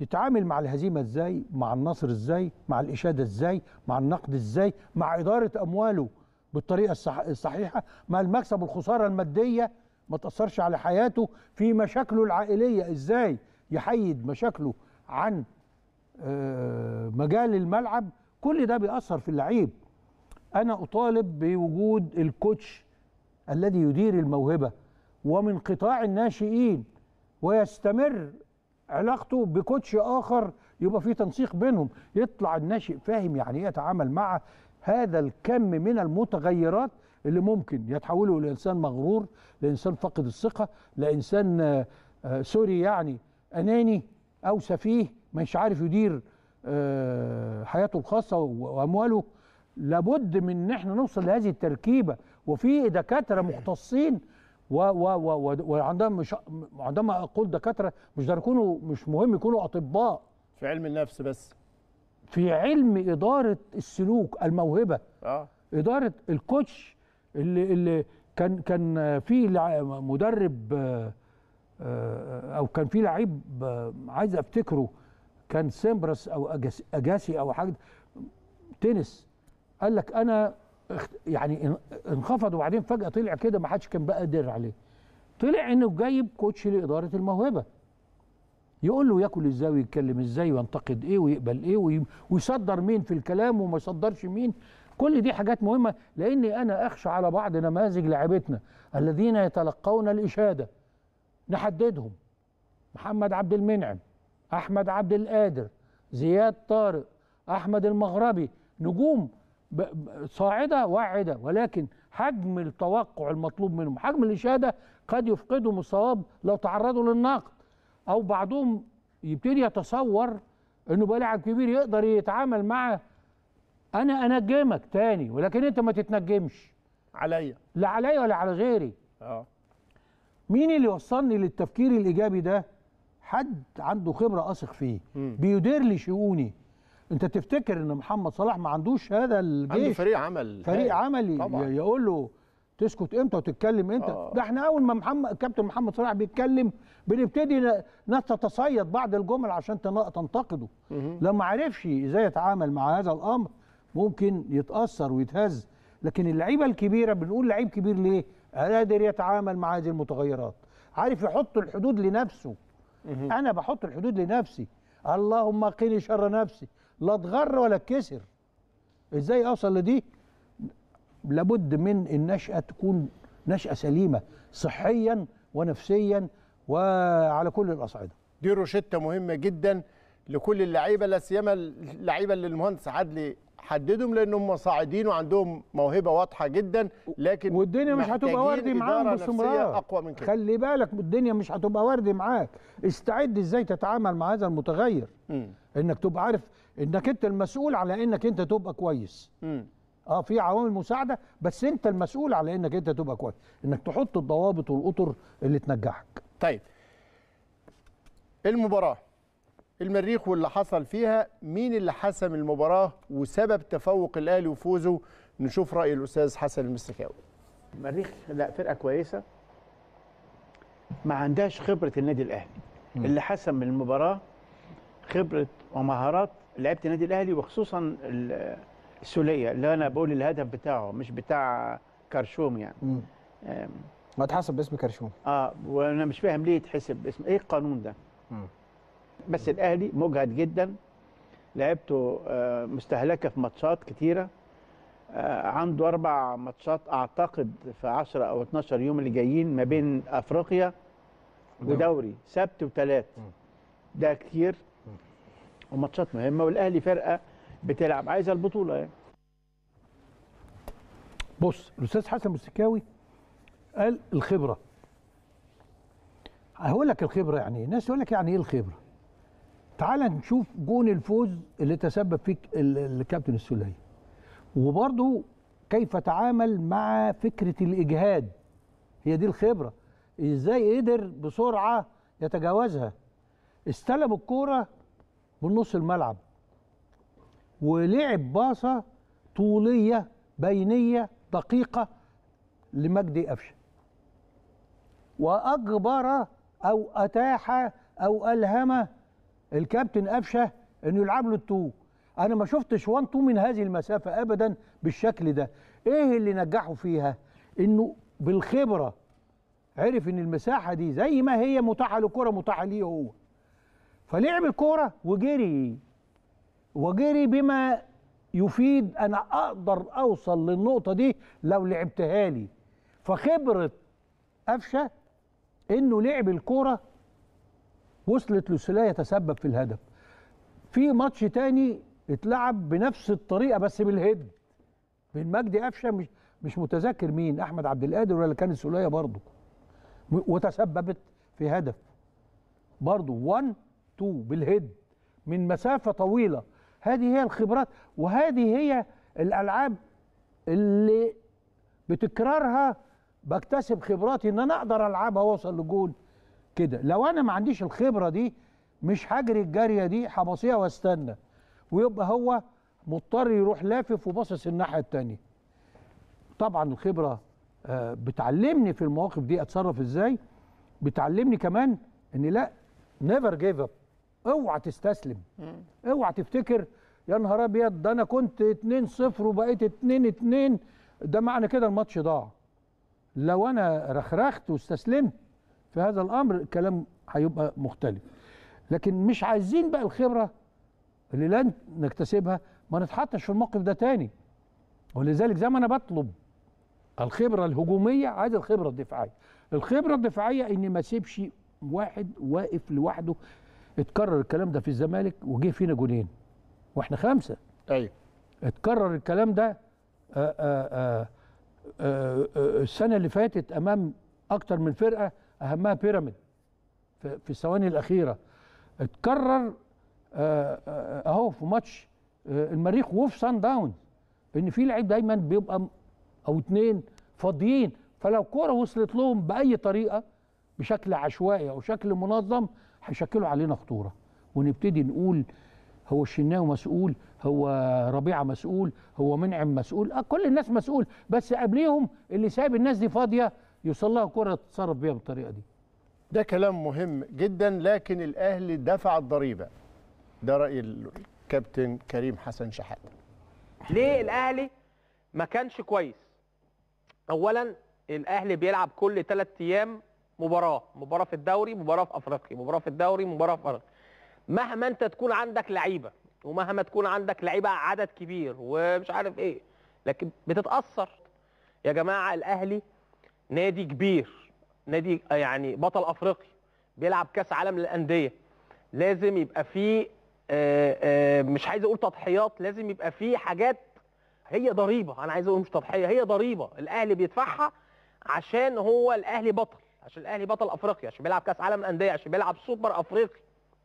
بيتعامل مع الهزيمه ازاي مع النصر ازاي مع الاشاده ازاي مع النقد ازاي مع اداره امواله بالطريقه الصح... الصحيحه مع المكسب والخساره الماديه ما تاثرش على حياته في مشاكله العائليه ازاي يحيد مشاكله عن آه، مجال الملعب كل ده بيأثر في اللعيب أنا أطالب بوجود الكوتش الذي يدير الموهبة ومن قطاع الناشئين ويستمر علاقته بكوتش اخر يبقى في تنسيق بينهم يطلع الناشئ فاهم يعني ايه يتعامل مع هذا الكم من المتغيرات اللي ممكن يتحوله لانسان مغرور لانسان فاقد الثقه لانسان آه، آه، سوري يعني اناني او سفيه مش عارف يدير آه، حياته الخاصه وامواله لابد من ان احنا نوصل لهذه التركيبه وفي دكاتره مختصين و و و وعندهم مش عندهم اقول دكاتره مش ده يكونوا مش مهم يكونوا اطباء في علم النفس بس في علم اداره السلوك الموهبه اه اداره الكوتش اللي اللي كان كان في مدرب آه، آه، او كان في لعيب آه، عايز افتكره كان سيمبرس او اجاسي او حاجه تنس قال لك انا يعني انخفض وبعدين فجاه طلع كده ما حدش كان بقى قادر عليه طلع انه جايب كوتش لاداره الموهبه يقول له ياكل ازاي ويتكلم ازاي وينتقد ايه ويقبل ايه ويصدر مين في الكلام وما يصدرش مين كل دي حاجات مهمه لاني انا اخشى على بعض نماذج لعبتنا الذين يتلقون الاشاده نحددهم محمد عبد المنعم احمد عبد القادر زياد طارق احمد المغربي نجوم صاعده واعده ولكن حجم التوقع المطلوب منهم حجم الاشاده قد يفقدهم الصواب لو تعرضوا للنقد او بعضهم يبتدي يتصور انه بقى لاعب كبير يقدر يتعامل مع انا انجمك تاني ولكن انت ما تتنجمش عليا لا عليا ولا على غيري اه مين اللي وصلني للتفكير الايجابي ده حد عنده خبره اثق فيه م. بيدير لي شؤوني انت تفتكر ان محمد صلاح ما عندوش هذا الجيش عنده فريق عمل فريق عملي طبعا. يقول له تسكت امتى وتتكلم امتى آه. ده احنا اول ما محمد كابتن محمد صلاح بيتكلم بنبتدي ناس تتصيد بعض الجمل عشان تنتقده لما عرفش ازاي يتعامل مع هذا الامر ممكن يتاثر ويتهز لكن اللعيبه الكبيره بنقول لعيب كبير ليه قادر يتعامل مع هذه المتغيرات عارف يحط الحدود لنفسه انا بحط الحدود لنفسي اللهم قني شر نفسي لا اتغر ولا اتكسر ازاي اوصل لدي لابد من النشأة تكون نشأة سليمة صحيا ونفسيا وعلى كل الأصعدة دي روشتة مهمة جدا لكل اللعيبة لا سيما اللعيبة اللي المهندس عدلي حددهم لان هم صاعدين وعندهم موهبه واضحه جدا لكن والدنيا مش هتبقى وردي معاهم باستمرار اقوى من كده خلي بالك الدنيا مش هتبقى وردي معاك استعد ازاي تتعامل مع هذا المتغير م. انك تبقى عارف انك انت المسؤول على انك انت تبقى كويس اه في عوامل مساعده بس انت المسؤول على انك انت تبقى كويس انك تحط الضوابط والاطر اللي تنجحك طيب المباراه المريخ واللي حصل فيها مين اللي حسم المباراه وسبب تفوق الاهلي وفوزه نشوف راي الاستاذ حسن المستكاوي المريخ لا فرقه كويسه ما عندهاش خبره النادي الاهلي اللي حسم المباراه خبره ومهارات لعيبه النادي الاهلي وخصوصا السوليه اللي انا بقول الهدف بتاعه مش بتاع كرشوم يعني ما اتحسب باسم كرشوم اه وانا مش فاهم ليه يتحسب باسم ايه القانون ده مم. بس مم. الاهلي مجهد جدا لعبته آه مستهلكه في ماتشات كتيره آه عنده اربع ماتشات اعتقد في 10 او 12 يوم اللي جايين ما بين افريقيا ودوري سبت وثلاث ده كتير وماتشات مهمه والاهلي فرقه بتلعب عايزه البطوله يعني بص الاستاذ حسن مستكاوي قال الخبره هقول لك الخبره يعني ايه الناس يقول لك يعني ايه الخبره تعال نشوف جون الفوز اللي تسبب فيه الكابتن السلهي وبرضه كيف تعامل مع فكره الاجهاد هي دي الخبره ازاي قدر بسرعه يتجاوزها استلم الكوره من نص الملعب ولعب باصه طوليه بينيه دقيقه لمجدي قفشه واجبر او اتاح او الهم الكابتن قفشه انه يلعب له التو انا ما شفتش وان تو من هذه المسافه ابدا بالشكل ده ايه اللي نجحوا فيها انه بالخبره عرف ان المساحه دي زي ما هي متاحه للكره متاحه ليه هو فلعب الكوره وجري وجري بما يفيد انا اقدر اوصل للنقطه دي لو لعبتها لي فخبره قفشه انه لعب الكوره وصلت للسليه يتسبب في الهدف في ماتش تاني اتلعب بنفس الطريقه بس بالهيد من مجدي قفشه مش مش متذكر مين احمد عبد القادر ولا كان السوليه برضه وتسببت في هدف برضه 1 تو بالهيد من مسافه طويله هذه هي الخبرات وهذه هي الالعاب اللي بتكرارها بكتسب خبراتي ان انا اقدر العبها واوصل لجول كده لو انا ما عنديش الخبره دي مش هجري الجاريه دي هبصيها واستنى ويبقى هو مضطر يروح لافف وباصص الناحيه الثانيه طبعا الخبره آه، بتعلمني في المواقف دي اتصرف ازاي بتعلمني كمان ان لا نيفر جيف اب اوعى تستسلم اوعى تفتكر يا نهار ابيض ده انا كنت 2 0 وبقيت 2 2 ده معنى كده الماتش ضاع لو انا رخرخت واستسلمت في هذا الامر الكلام هيبقى مختلف لكن مش عايزين بقى الخبره اللي لن نكتسبها ما نتحطش في الموقف ده تاني ولذلك زي ما انا بطلب الخبره الهجوميه عايز الخبره الدفاعيه الخبره الدفاعيه اني ما اسيبش واحد واقف لوحده اتكرر الكلام ده في الزمالك وجه فينا جونين واحنا خمسه ايوه اتكرر الكلام ده آه، آه، آه، السنه اللي فاتت امام اكتر من فرقه اهمها بيراميد في الثواني الاخيره اتكرر اهو في ماتش المريخ وفي سان داونز ان في لعيب دايما بيبقى او اتنين فاضيين فلو كرة وصلت لهم باي طريقه بشكل عشوائي او شكل منظم هيشكلوا علينا خطوره ونبتدي نقول هو الشناوي مسؤول هو ربيعه مسؤول هو منعم مسؤول آه كل الناس مسؤول بس قبليهم اللي سايب الناس دي فاضيه يوصل لها كره تتصرف بيها بالطريقه دي ده كلام مهم جدا لكن الاهلي دفع الضريبه ده راي الكابتن كريم حسن شحاته ليه الاهلي ما كانش كويس اولا الاهلي بيلعب كل 3 ايام مباراه مباراه في الدوري مباراه في افريقيا مباراه في الدوري مباراه في افريقيا مهما انت تكون عندك لعيبه ومهما تكون عندك لعيبه عدد كبير ومش عارف ايه لكن بتتاثر يا جماعه الاهلي نادي كبير نادي يعني بطل افريقيا بيلعب كاس عالم للانديه لازم يبقى فيه آه، آه، مش عايز اقول تضحيات لازم يبقى فيه حاجات هي ضريبه انا عايز اقول مش تضحيه هي ضريبه الاهلي بيدفعها عشان هو الاهلي بطل عشان الاهلي بطل افريقيا عشان بيلعب كاس عالم الانديه عشان بيلعب سوبر افريقي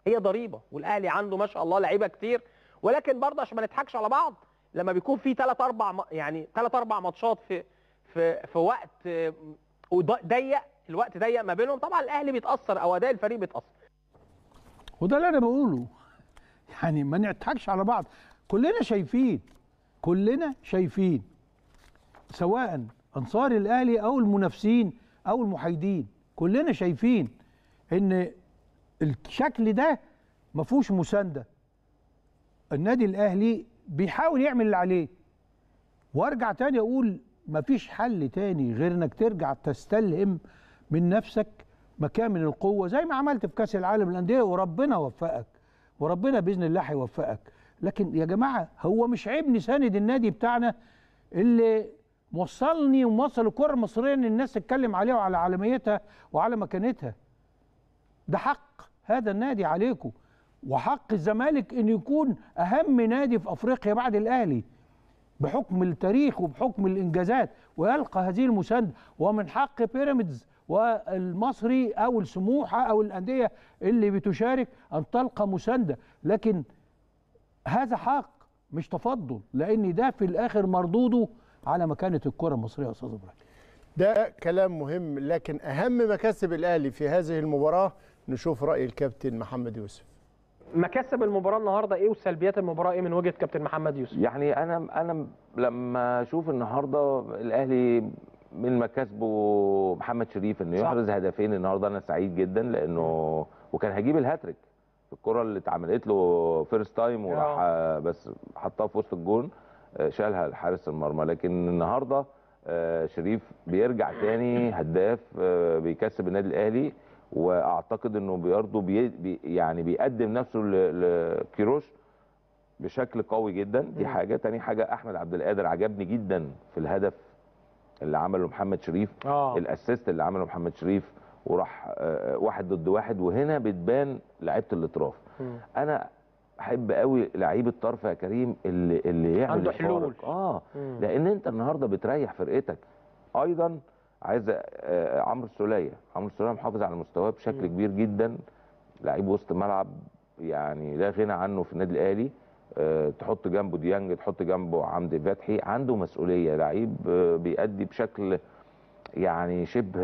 هي ضريبه والاهلي عنده ما شاء الله لعيبه كتير ولكن برضه عشان ما نضحكش على بعض لما بيكون في ثلاث اربع يعني ثلاث اربع ماتشات في في في وقت آه، ضيق الوقت ضيق ما بينهم طبعا الاهلي بيتاثر او اداء الفريق بيتاثر وده اللي انا بقوله يعني ما نضحكش على بعض كلنا شايفين كلنا شايفين سواء انصار الاهلي او المنافسين او المحايدين كلنا شايفين ان الشكل ده ما فيهوش مسانده النادي الاهلي بيحاول يعمل اللي عليه وارجع تاني اقول ما فيش حل تاني غير انك ترجع تستلهم من نفسك مكامن القوه زي ما عملت في كاس العالم للانديه وربنا وفقك وربنا باذن الله هيوفقك لكن يا جماعه هو مش عيب نساند النادي بتاعنا اللي وصلني وموصل الكره المصريه ان الناس تتكلم عليها وعلى عالميتها وعلى مكانتها ده حق هذا النادي عليكم وحق الزمالك ان يكون اهم نادي في افريقيا بعد الاهلي بحكم التاريخ وبحكم الانجازات ويلقى هذه المسانده ومن حق بيراميدز والمصري او السموحه او الانديه اللي بتشارك ان تلقى مسانده لكن هذا حق مش تفضل لان ده في الاخر مردوده على مكانه الكره المصريه يا استاذ ابراهيم ده كلام مهم لكن اهم مكاسب الاهلي في هذه المباراه نشوف راي الكابتن محمد يوسف مكاسب المباراه النهارده ايه وسلبيات المباراه ايه من وجهه كابتن محمد يوسف يعني انا انا لما اشوف النهارده الاهلي من مكاسبه محمد شريف انه يحرز هدفين النهارده انا سعيد جدا لانه وكان هجيب الهاتريك الكره اللي اتعملت له فيرست تايم وراح آه. بس حطها في وسط الجون شالها لحارس المرمى لكن النهارده آه، شريف بيرجع تاني هداف آه، بيكسب النادي الاهلي واعتقد انه برضه بي يعني بيقدم نفسه لكيروش بشكل قوي جدا دي حاجه تاني حاجه احمد عبد القادر عجبني جدا في الهدف اللي عمله محمد شريف آه. الاسيست اللي عمله محمد شريف وراح آه، واحد ضد واحد وهنا بتبان لعيبه الاطراف انا احب قوي لعيب الطرف يا كريم اللي اللي يعمل عنده حلول اه مم. لان انت النهارده بتريح فرقتك ايضا عايز آه، عمرو السوليه عمرو السوليه محافظ على مستواه بشكل مم. كبير جدا لعيب وسط ملعب يعني لا غنى عنه في النادي الاهلي أه تحط جنبه ديانج تحط جنبه عمدي فتحي عنده مسؤوليه لعيب آه، بيأدي بشكل يعني شبه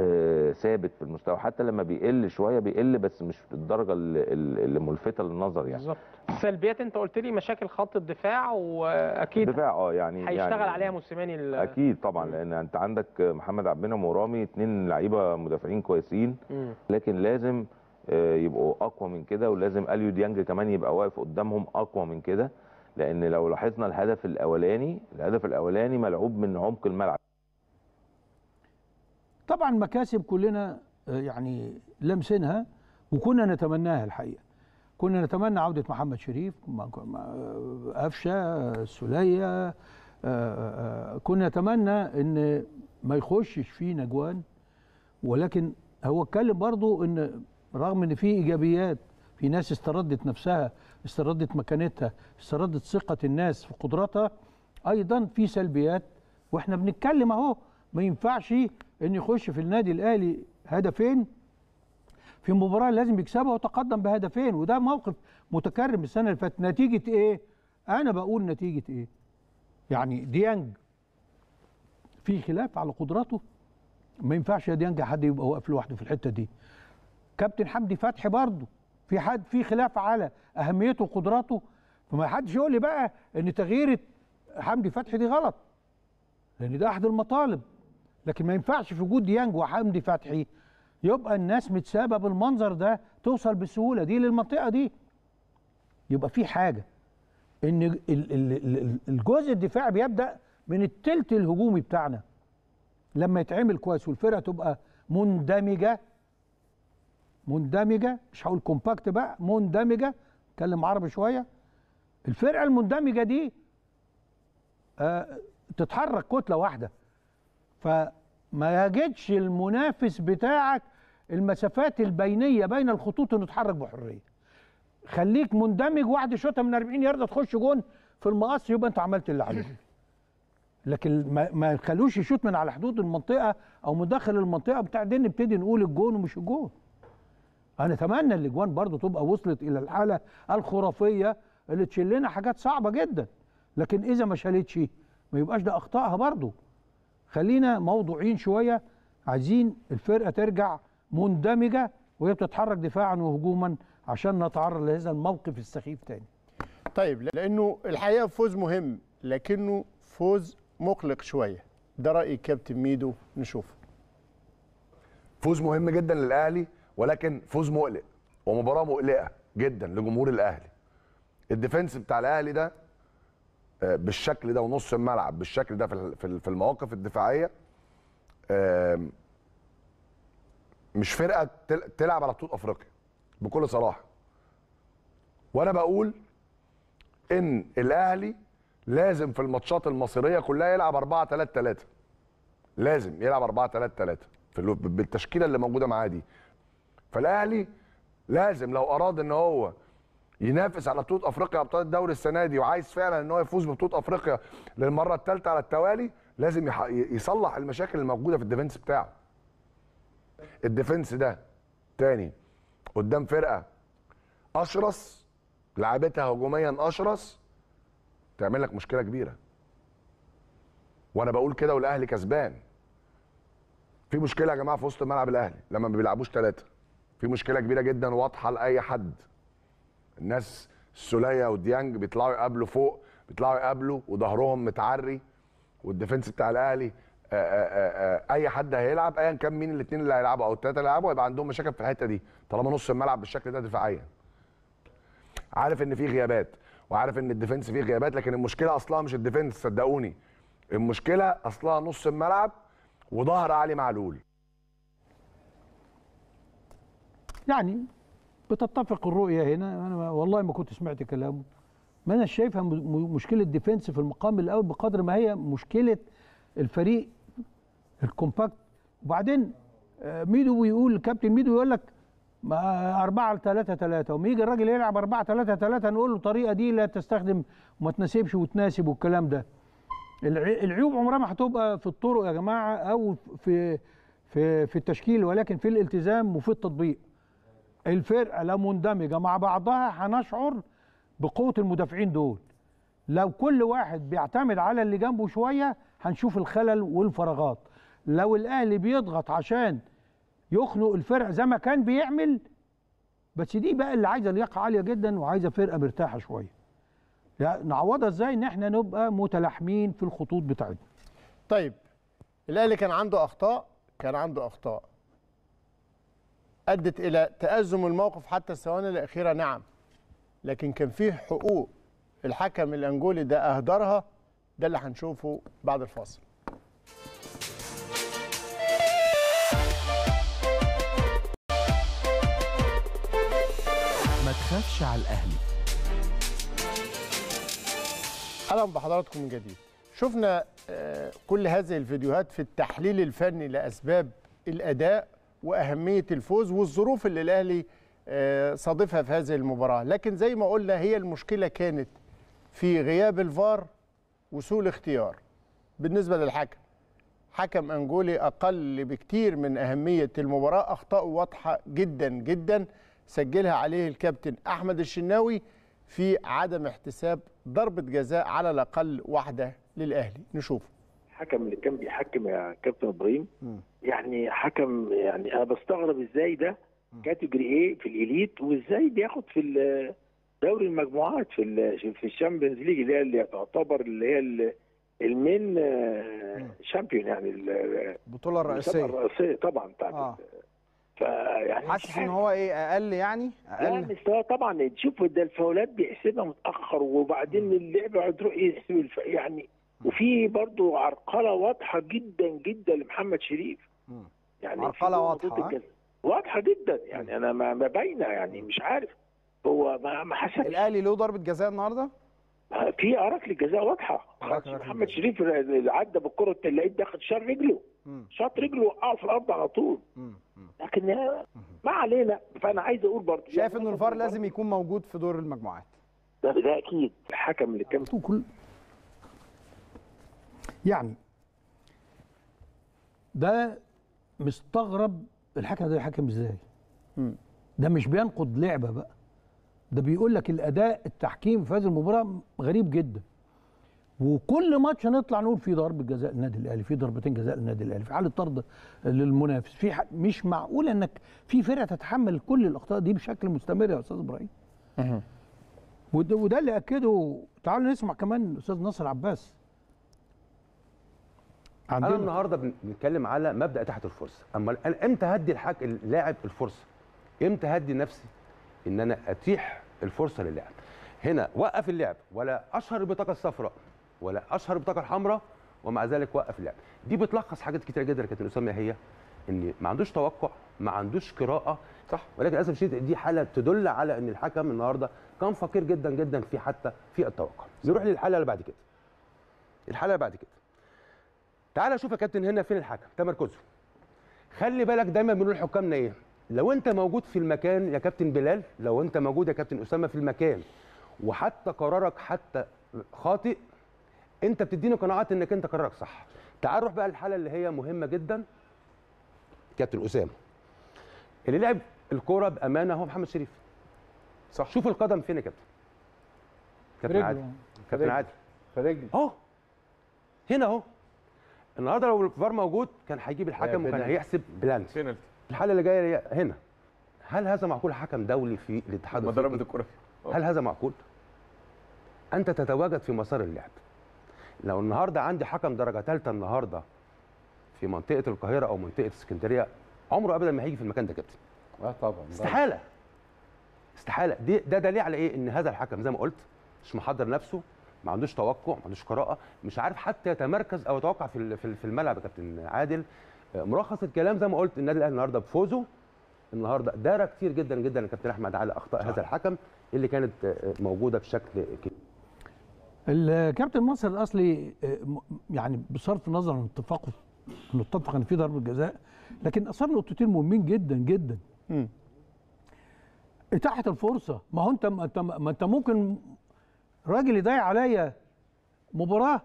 ثابت في المستوى حتى لما بيقل شويه بيقل بس مش الدرجه اللي ملفته للنظر يعني بالظبط سلبيات انت قلت لي مشاكل خط الدفاع واكيد الدفاع اه يعني هيشتغل يعني عليها موسيماني اكيد طبعا لان انت عندك محمد عبد المنعم ورامي اثنين لعيبه مدافعين كويسين لكن لازم آه، يبقوا اقوى من كده ولازم اليو ديانج كمان يبقى واقف قدامهم اقوى من كده لان لو لاحظنا الهدف الاولاني الهدف الاولاني ملعوب من عمق الملعب طبعا مكاسب كلنا آه، يعني لمسنها وكنا نتمناها الحقيقه كنا نتمنى عوده محمد شريف آه، قفشه السوليه آه، كنا نتمنى ان ما يخشش فيه نجوان ولكن هو اتكلم برضو ان رغم ان في ايجابيات في ناس استردت نفسها استردت مكانتها استردت ثقه الناس في قدراتها ايضا في سلبيات واحنا بنتكلم اهو ما ينفعش ان يخش في النادي الاهلي هدفين في مباراه لازم يكسبها وتقدم بهدفين وده موقف متكرم السنه اللي فاتت نتيجه ايه انا بقول نتيجه ايه يعني ديانج في خلاف على قدراته ما ينفعش يا ديانج حد يبقى واقف لوحده في الحته دي كابتن حمدي فتحي برضه في حد في خلاف على اهميته وقدراته فما حدش يقول لي بقى ان تغيير حمدي فتحي دي غلط لان ده احد المطالب لكن ما ينفعش في وجود ديانج وحمدي فتحي يبقى الناس متسابه بالمنظر ده توصل بسهوله دي للمنطقه دي يبقى في حاجه ان الجزء الدفاعي بيبدا من التلت الهجومي بتاعنا لما يتعمل كويس والفرقه تبقى مندمجه مندمجه مش هقول كومباكت بقى مندمجه اتكلم عربي شويه الفرقه المندمجه دي آه تتحرك كتله واحده فما يجدش المنافس بتاعك المسافات البينيه بين الخطوط انه يتحرك بحريه خليك مندمج واحد شوطه من 40 يارده تخش جون في المقص يبقى انت عملت اللي عليك لكن ما ما يشوط من على حدود المنطقه او من داخل المنطقه بتاع دي نبتدي نقول الجون ومش الجون انا اتمنى الاجوان برضو تبقى وصلت الى الحاله الخرافيه اللي تشيل لنا حاجات صعبه جدا لكن اذا ما شالتش ما يبقاش ده اخطائها برضو خلينا موضوعين شويه عايزين الفرقه ترجع مندمجه وهي بتتحرك دفاعا وهجوما عشان نتعرض لهذا الموقف السخيف تاني. طيب لانه الحقيقه فوز مهم لكنه فوز مقلق شويه ده راي كابتن ميدو نشوفه. فوز مهم جدا للاهلي ولكن فوز مقلق ومباراه مقلقه جدا لجمهور الاهلي. الديفنس بتاع الاهلي ده بالشكل ده ونص الملعب بالشكل ده في المواقف الدفاعيه مش فرقه تلعب على بطوله افريقيا بكل صراحه وانا بقول ان الاهلي لازم في الماتشات المصيريه كلها يلعب 4 3 3 لازم يلعب 4 3 3 في بالتشكيله اللي موجوده معاه دي فالاهلي لازم لو اراد ان هو ينافس على بطوله افريقيا ابطال الدوري السنه دي وعايز فعلا ان هو يفوز ببطوله افريقيا للمره الثالثه على التوالي لازم يصلح المشاكل الموجوده في الديفنس بتاعه الديفنس ده تاني قدام فرقه اشرس لعبتها هجوميا اشرس تعمل لك مشكله كبيره وانا بقول كده والاهلي كسبان في مشكله يا جماعه في وسط ملعب الاهلي لما ما بيلعبوش ثلاثه في مشكله كبيره جدا واضحه لاي حد الناس السوليه وديانج بيطلعوا يقابلوا فوق بيطلعوا يقابلوا وظهرهم متعري والديفنس بتاع الاهلي آه، آه، آه، اي حد هيلعب ايا كان مين الاثنين اللي هيلعبوا او الثلاثه اللي هيلعبوا هيبقى عندهم مشاكل في الحته دي طالما نص الملعب بالشكل ده دفاعيا عارف ان في غيابات وعارف ان الديفنس فيه غيابات لكن المشكله اصلها مش الديفنس صدقوني المشكله اصلها نص الملعب وظهر علي معلول يعني بتتفق الرؤيه هنا انا والله ما كنت سمعت كلامه ما انا شايفها مشكله ديفنس في المقام الاول بقدر ما هي مشكله الفريق الكومباكت وبعدين آه، ميدو بيقول الكابتن ميدو يقول لك 4 3 3 وما يجي الراجل يلعب 4 3 3 نقول له الطريقه دي لا تستخدم وما تناسبش وتناسب والكلام ده العيوب عمرها ما هتبقى في الطرق يا جماعه او في في في التشكيل ولكن في الالتزام وفي التطبيق الفرقه لو مندمجه مع بعضها هنشعر بقوه المدافعين دول لو كل واحد بيعتمد على اللي جنبه شويه هنشوف الخلل والفراغات لو الاهلي بيضغط عشان يخنق الفرقه زي ما كان بيعمل بس دي بقى اللي عايزه لياقه عاليه جدا وعايزه فرقه مرتاحه شويه يعني نعوضها ازاي ان احنا نبقى متلاحمين في الخطوط بتاعتنا طيب الاهلي كان عنده اخطاء كان عنده اخطاء ادت الى تازم الموقف حتى الثواني الاخيره نعم لكن كان فيه حقوق الحكم الانجولي ده اهدرها ده اللي هنشوفه بعد الفاصل ما تخافش على الاهلي اهلا بحضراتكم من جديد شفنا آه، كل هذه الفيديوهات في التحليل الفني لاسباب الاداء واهميه الفوز والظروف اللي الاهلي آه، صادفها في هذه المباراه لكن زي ما قلنا هي المشكله كانت في غياب الفار وسوء الاختيار بالنسبه للحكم حكم انجولي اقل بكتير من اهميه المباراه اخطاء واضحه جدا جدا سجلها عليه الكابتن احمد الشناوي في عدم احتساب ضربه جزاء على الاقل واحده للاهلي نشوف الحكم اللي كان بيحكم يا كابتن ابراهيم يعني حكم يعني انا بستغرب ازاي ده كاتيجوري ايه في الاليت وازاي بياخد في دوري المجموعات في في الشامبيونز ليج اللي هي اللي تعتبر اللي هي المين آه، شامبيون يعني البطوله الرئيسيه الرئيسيه طبعا بتاعت آه. فيعني حاسس ان هو ايه اقل يعني؟ اقل لا مستوى يعني طبعا تشوف ده الفاولات بيحسبها متاخر وبعدين اللعب يقعد يحسب إيه، يعني وفي برضه عرقله واضحه جدا جدا لمحمد شريف يعني عرقله واضحه واضحه جدا يعني انا ما باينه يعني مش عارف هو ما حسبش الاهلي له ضربه جزاء النهارده؟ آه، في ركله جزاء واضحه محمد شريف عدى بالكره لقيت داخل شال رجله شاط رجله وقع في الارض على طول لكن ما علينا فانا عايز اقول برضه شايف يعني ان الفار لازم يكون موجود في دور المجموعات ده, ده اكيد الحكم اللي كان يعني ده مستغرب الحكم ده يحكم ازاي ده مش بينقد لعبه بقى ده بيقول لك الاداء التحكيم في هذه المباراه غريب جدا وكل ماتش هنطلع نقول في ضربه جزاء للنادي الاهلي في ضربتين جزاء للنادي الاهلي في حاله طرد للمنافس في مش معقول انك في فرقه تتحمل كل الاخطاء دي بشكل مستمر يا استاذ ابراهيم وده, وده اللي اكده تعالوا نسمع كمان الاستاذ ناصر عباس عندنا. انا النهارده بنتكلم على مبدا اتاحه الفرصه اما انا امتى هدي الحق اللاعب الفرصه امتى هدي نفسي ان انا اتيح الفرصه للاعب هنا وقف اللعب ولا اشهر البطاقه الصفراء ولا اشهر البطاقه الحمراء ومع ذلك وقف اللعب دي بتلخص حاجات كتيره جدا يا كابتن اسامه هي ان ما عندوش توقع ما عندوش قراءه صح ولكن للاسف الشديد دي حاله تدل على ان الحكم النهارده كان فقير جدا جدا في حتى في التوقع نروح للحاله اللي بعد كده الحاله اللي بعد كده تعال شوف يا كابتن هنا فين الحكم تمركزه خلي بالك دايما بنقول حكامنا ايه لو انت موجود في المكان يا كابتن بلال لو انت موجود يا كابتن اسامه في المكان وحتى قرارك حتى خاطئ انت بتديني قناعات انك انت قرارك صح تعال نروح بقى الحاله اللي هي مهمه جدا كابتن اسامه اللي لعب الكوره بامانه هو محمد شريف صح شوف القدم فين يا كابتن كابتن عادل كابتن عادل فرجل اهو هنا اهو النهارده لو الفار موجود كان هيجيب الحكم وكان هيحسب بلانتي الحاله اللي جايه هنا هل هذا معقول حكم دولي في الاتحاد الافريقي؟ الكره هل هذا معقول؟ انت تتواجد في مسار اللعب لو النهارده عندي حكم درجه ثالثه النهارده في منطقه القاهره او منطقه اسكندريه عمره ابدا ما هيجي في المكان ده كابتن اه طبعا استحاله استحاله دي ده دليل على ايه ان هذا الحكم زي ما قلت مش محضر نفسه ما عندوش توقع ما عندوش قراءه مش عارف حتى يتمركز او يتوقع في في الملعب يا كابتن عادل آه، ملخص الكلام زي ما قلت النادي الاهلي النهارده بفوزه النهارده دار كتير جدا جدا الكابتن احمد على اخطاء هذا الحكم اللي كانت آه، آه، موجوده بشكل كبير الكابتن مصر الاصلي يعني بصرف النظر عن اتفاقه اتفق ان في ضربه جزاء لكن اصاب نقطتين مهمين جدا جدا اتاحه الفرصه ما هو انت ما انت ممكن الراجل يضيع عليا مباراه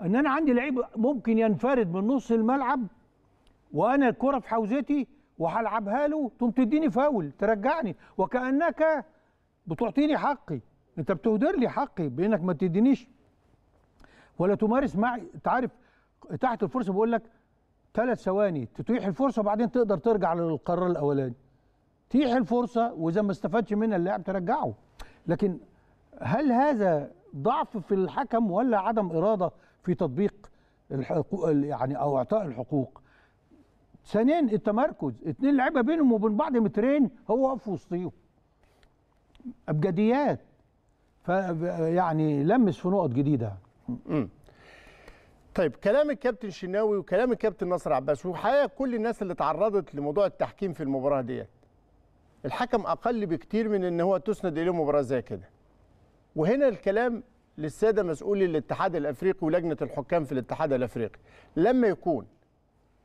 ان انا عندي لعيب ممكن ينفرد من نص الملعب وانا الكره في حوزتي وهلعبها له تقوم تديني فاول ترجعني وكانك بتعطيني حقي انت بتهدر لي حقي بانك ما تدينيش ولا تمارس معي انت عارف تحت الفرصه بقول لك ثلاث ثواني تتيح الفرصه وبعدين تقدر ترجع للقرار الاولاني تيح الفرصه واذا ما استفادش منها اللاعب ترجعه لكن هل هذا ضعف في الحكم ولا عدم اراده في تطبيق الحقوق يعني او اعطاء الحقوق ثانيا التمركز اتنين لعيبه بينهم وبين بعض مترين هو واقف وسطيهم ابجديات ف يعني لمس في نقط جديده طيب كلام الكابتن شناوي وكلام الكابتن نصر عباس وحقيقه كل الناس اللي تعرضت لموضوع التحكيم في المباراه ديت الحكم اقل بكتير من ان هو تسند اليه مباراه زي كده وهنا الكلام للساده مسؤولي الاتحاد الافريقي ولجنه الحكام في الاتحاد الافريقي لما يكون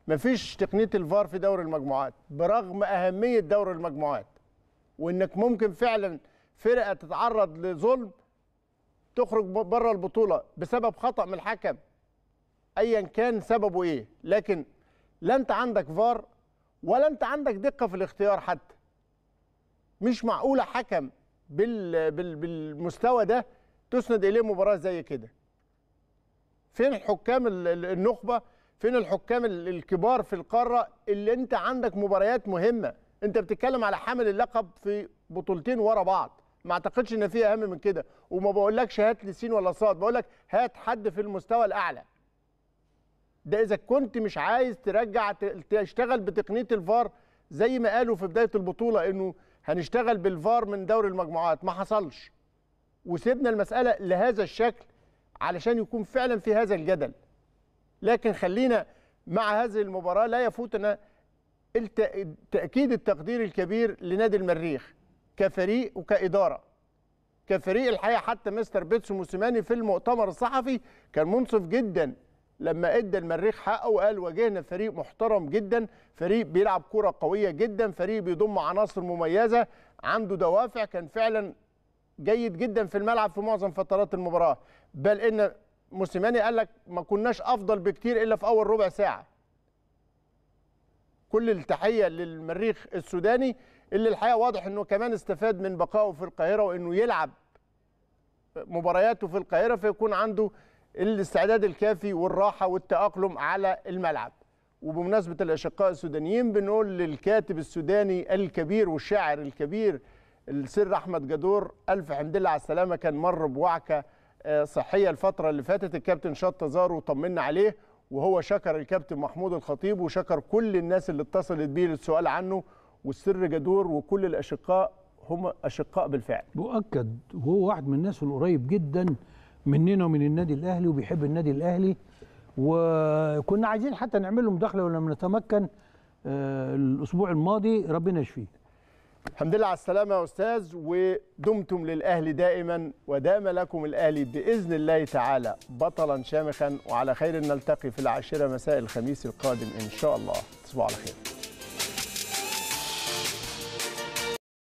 مفيش تقنيه الفار في دور المجموعات برغم اهميه دور المجموعات وانك ممكن فعلا فرقه تتعرض لظلم تخرج بره البطوله بسبب خطا من الحكم ايا كان سببه ايه لكن لا انت عندك فار ولا انت عندك دقه في الاختيار حتى مش معقوله حكم بالمستوى ده تسند اليه مباراه زي كده فين الحكام النخبه فين الحكام الكبار في القاره اللي انت عندك مباريات مهمه انت بتتكلم على حامل اللقب في بطولتين ورا بعض ما اعتقدش ان في اهم من كده وما بقولكش هات لسين ولا صاد بقولك هات حد في المستوى الاعلى ده اذا كنت مش عايز ترجع تشتغل بتقنيه الفار زي ما قالوا في بدايه البطوله انه هنشتغل بالفار من دوري المجموعات ما حصلش وسيبنا المساله لهذا الشكل علشان يكون فعلا في هذا الجدل لكن خلينا مع هذه المباراه لا يفوتنا تاكيد التقدير الكبير لنادي المريخ كفريق وكاداره كفريق الحقيقه حتى مستر بيتسو موسيماني في المؤتمر الصحفي كان منصف جدا لما ادى المريخ حقه وقال واجهنا فريق محترم جدا فريق بيلعب كره قويه جدا فريق بيضم عناصر مميزه عنده دوافع كان فعلا جيد جدا في الملعب في معظم فترات المباراه بل ان موسيماني قال لك ما كناش افضل بكتير الا في اول ربع ساعه كل التحيه للمريخ السوداني اللي الحقيقه واضح انه كمان استفاد من بقائه في القاهره وانه يلعب مبارياته في القاهره فيكون عنده الاستعداد الكافي والراحه والتاقلم على الملعب وبمناسبه الاشقاء السودانيين بنقول للكاتب السوداني الكبير والشاعر الكبير السر احمد جدور الف حمد لله على السلامه كان مر بوعكه آه، صحيه الفتره اللي فاتت الكابتن شط زار وطمنا عليه وهو شكر الكابتن محمود الخطيب وشكر كل الناس اللي اتصلت بيه للسؤال عنه والسر جدور وكل الاشقاء هم اشقاء بالفعل مؤكد وهو واحد من الناس القريب جدا مننا ومن النادي الاهلي وبيحب النادي الاهلي وكنا عايزين حتى نعمل له مداخله ولم نتمكن آه، الاسبوع الماضي ربنا يشفيه الحمد لله على السلامة يا أستاذ ودمتم للأهلي دائما ودام لكم الأهلي بإذن الله تعالى بطلا شامخا وعلى خير نلتقي في العاشرة مساء الخميس القادم إن شاء الله تصبحوا على خير